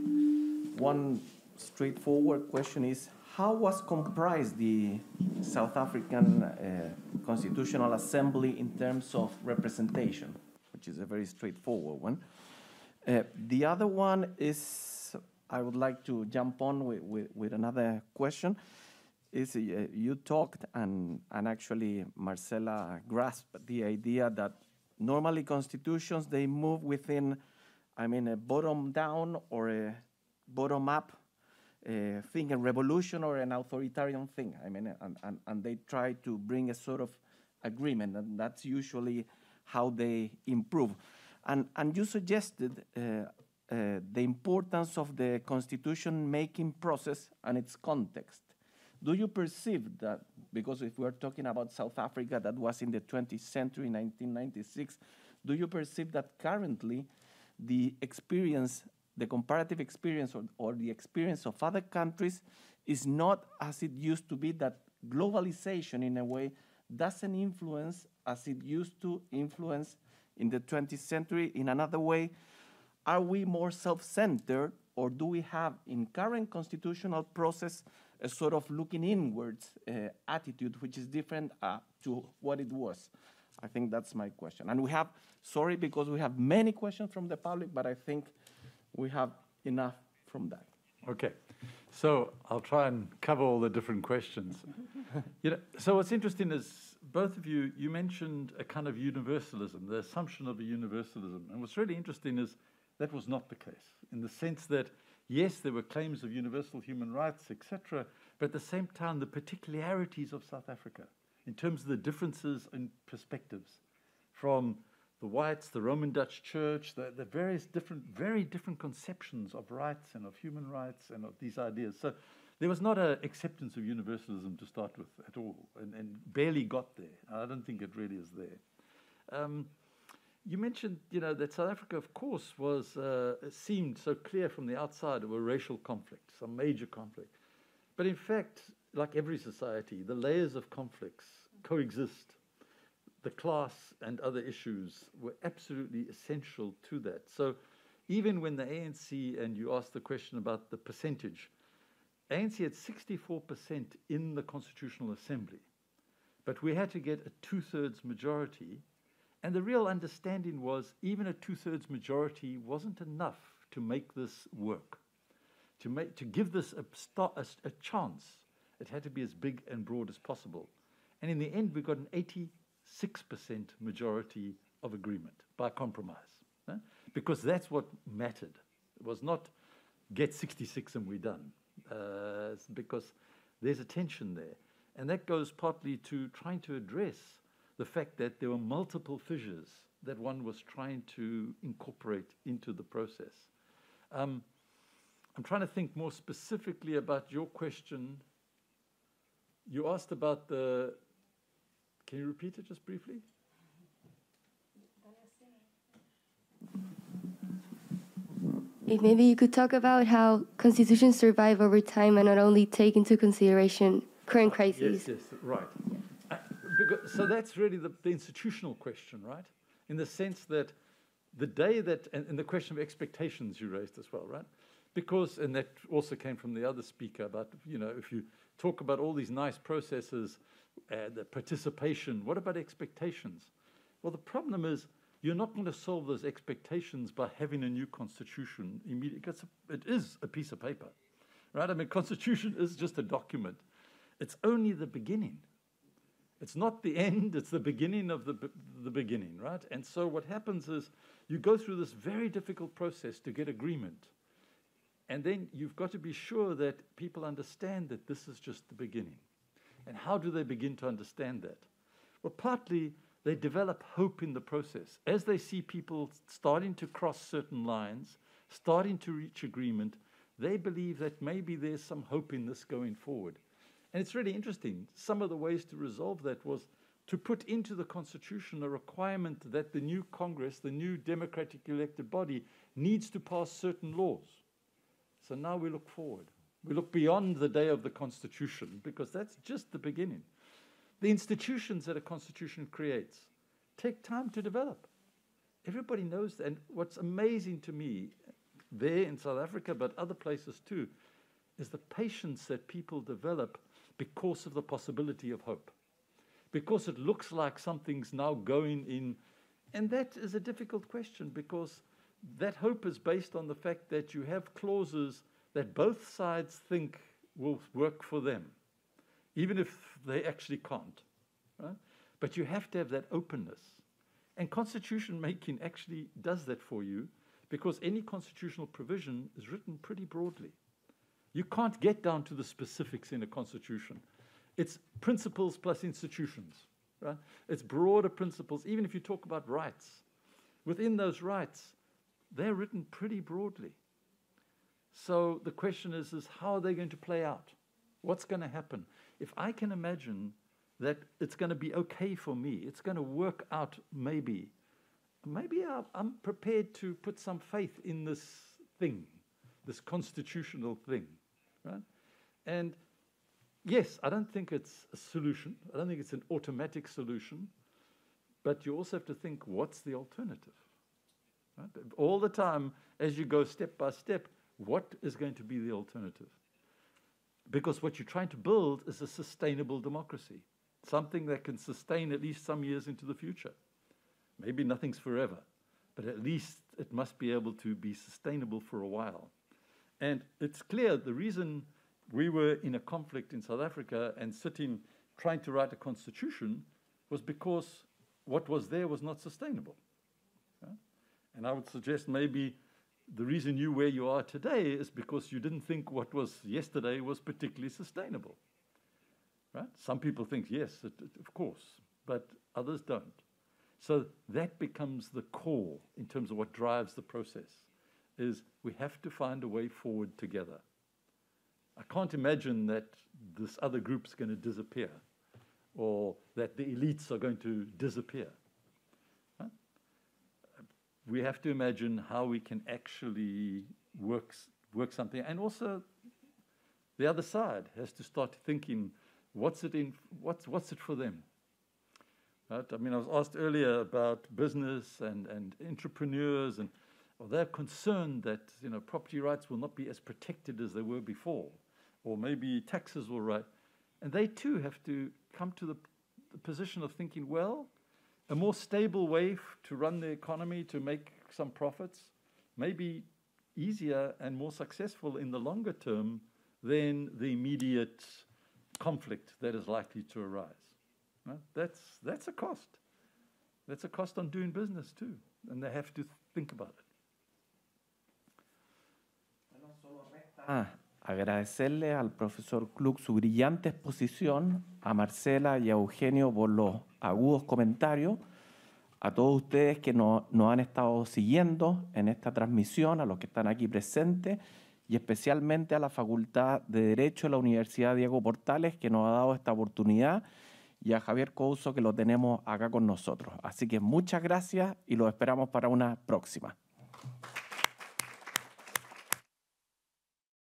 One straightforward question is how was comprised the South African uh, Constitutional Assembly in terms of representation, which is a very straightforward one. Uh, the other one is, I would like to jump on with, with, with another question. Is uh, you talked and and actually Marcela grasped the idea that normally constitutions they move within I mean, a bottom down or a bottom up uh, thing, a revolution or an authoritarian thing. I mean, and, and, and they try to bring a sort of agreement, and that's usually how they improve. And, and you suggested uh, uh, the importance of the constitution making process and its context. Do you perceive that, because if we're talking about South Africa that was in the 20th century, 1996, do you perceive that currently the experience, the comparative experience or, or the experience of other countries is not as it used to be that globalization in a way doesn't influence as it used to influence in the 20th century in another way are we more self-centered or do we have in current constitutional process a sort of looking inwards uh, attitude which is different uh, to what it was I think that's my question. And we have, sorry, because we have many questions from the public, but I think we have enough from that. Okay. So I'll try and cover all the different questions. you know, so what's interesting is both of you, you mentioned a kind of universalism, the assumption of a universalism. And what's really interesting is that was not the case, in the sense that, yes, there were claims of universal human rights, etc., but at the same time, the particularities of South Africa in terms of the differences in perspectives from the whites, the Roman Dutch Church, the, the, various different, very different conceptions of rights and of human rights and of these ideas. So there was not an acceptance of universalism to start with at all, and, and barely got there. I don't think it really is there. Um, you mentioned, you know, that South Africa, of course, was uh, seemed so clear from the outside of a racial conflict, some major conflict. But in fact, like every society, the layers of conflicts coexist. The class and other issues were absolutely essential to that. So even when the ANC, and you asked the question about the percentage, ANC had 64% in the Constitutional Assembly, but we had to get a two thirds majority. And the real understanding was even a two thirds majority wasn't enough to make this work, to, make, to give this a, a, a chance. It had to be as big and broad as possible. And in the end, we got an 86% majority of agreement by compromise, because that's what mattered. It was not get 66 and we're done, uh, because there's a tension there. And that goes partly to trying to address the fact that there were multiple fissures that one was trying to incorporate into the process. Um, I'm trying to think more specifically about your question. You asked about the can you repeat it just briefly? If maybe you could talk about how constitutions survive over time and not only take into consideration current crises. Yes, yes, right. Uh, so that's really the, the, institutional question, right? In the sense that the day that, and, and, the question of expectations you raised as well, right? Because, and that also came from the other speaker about, you know, if you talk about all these nice processes uh, the participation. What about expectations? Well, the problem is you're not going to solve those expectations by having a new constitution immediately. Because it is a piece of paper, right? I mean, constitution is just a document. It's only the beginning. It's not the end, it's the beginning of the, the beginning, right? And so what happens is you go through this very difficult process to get agreement. And then you've got to be sure that people understand that this is just the beginning. And how do they begin to understand that? Well, partly they develop hope in the process. As they see people starting to cross certain lines, starting to reach agreement, they believe that maybe there's some hope in this going forward. And it's really interesting. Some of the ways to resolve that was to put into the Constitution a requirement that the new Congress, the new democratic elected body, needs to pass certain laws. So now we look forward. We look beyond the day of the Constitution because that's just the beginning. The institutions that a Constitution creates take time to develop. Everybody knows that. And what's amazing to me, there in South Africa, but other places too, is the patience that people develop because of the possibility of hope. Because it looks like something's now going in. And that is a difficult question because that hope is based on the fact that you have clauses that both sides think will work for them, even if they actually can't. Right? But you have to have that openness. And constitution making actually does that for you because any constitutional provision is written pretty broadly. You can't get down to the specifics in a constitution. It's principles plus institutions. Right? It's broader principles, even if you talk about rights. Within those rights, they're written pretty broadly. So the question is, is how are they going to play out? What's going to happen? If I can imagine that it's going to be okay for me, it's going to work out maybe, maybe I'm prepared to put some faith in this thing, this constitutional thing, right? And yes, I don't think it's a solution. I don't think it's an automatic solution. But you also have to think, what's the alternative? Right? All the time, as you go step by step, what is going to be the alternative? Because what you're trying to build is a sustainable democracy, something that can sustain at least some years into the future. Maybe nothing's forever, but at least it must be able to be sustainable for a while. And it's clear the reason we were in a conflict in South Africa and sitting trying to write a constitution was because what was there was not sustainable. And I would suggest maybe the reason you where you are today is because you didn't think what was yesterday was particularly sustainable. Right? Some people think, yes, it, it, of course, but others don't. So that becomes the core in terms of what drives the process is we have to find a way forward together. I can't imagine that this other group's going to disappear or that the elites are going to disappear we have to imagine how we can actually work, work something. And also, the other side has to start thinking, what's it, in, what's, what's it for them? Right? I mean, I was asked earlier about business and, and entrepreneurs, and well, they're concerned that you know, property rights will not be as protected as they were before, or maybe taxes will rise. And they too have to come to the, the position of thinking, well, a more stable way to run the economy, to make some profits, may be easier and more successful in the longer term than the immediate conflict that is likely to arise. Right? That's, that's a cost. That's a cost on doing business too, and they have to th think about it. Ah. agradecerle al profesor Klug su brillante exposición, a Marcela y a Eugenio por los agudos comentarios, a todos ustedes que nos, no han estado siguiendo en esta transmisión, a los que están aquí presentes y especialmente a la Facultad de Derecho de la Universidad Diego Portales que nos ha dado esta oportunidad y a Javier Couso que lo tenemos acá con nosotros. Así que muchas gracias y los esperamos para una próxima.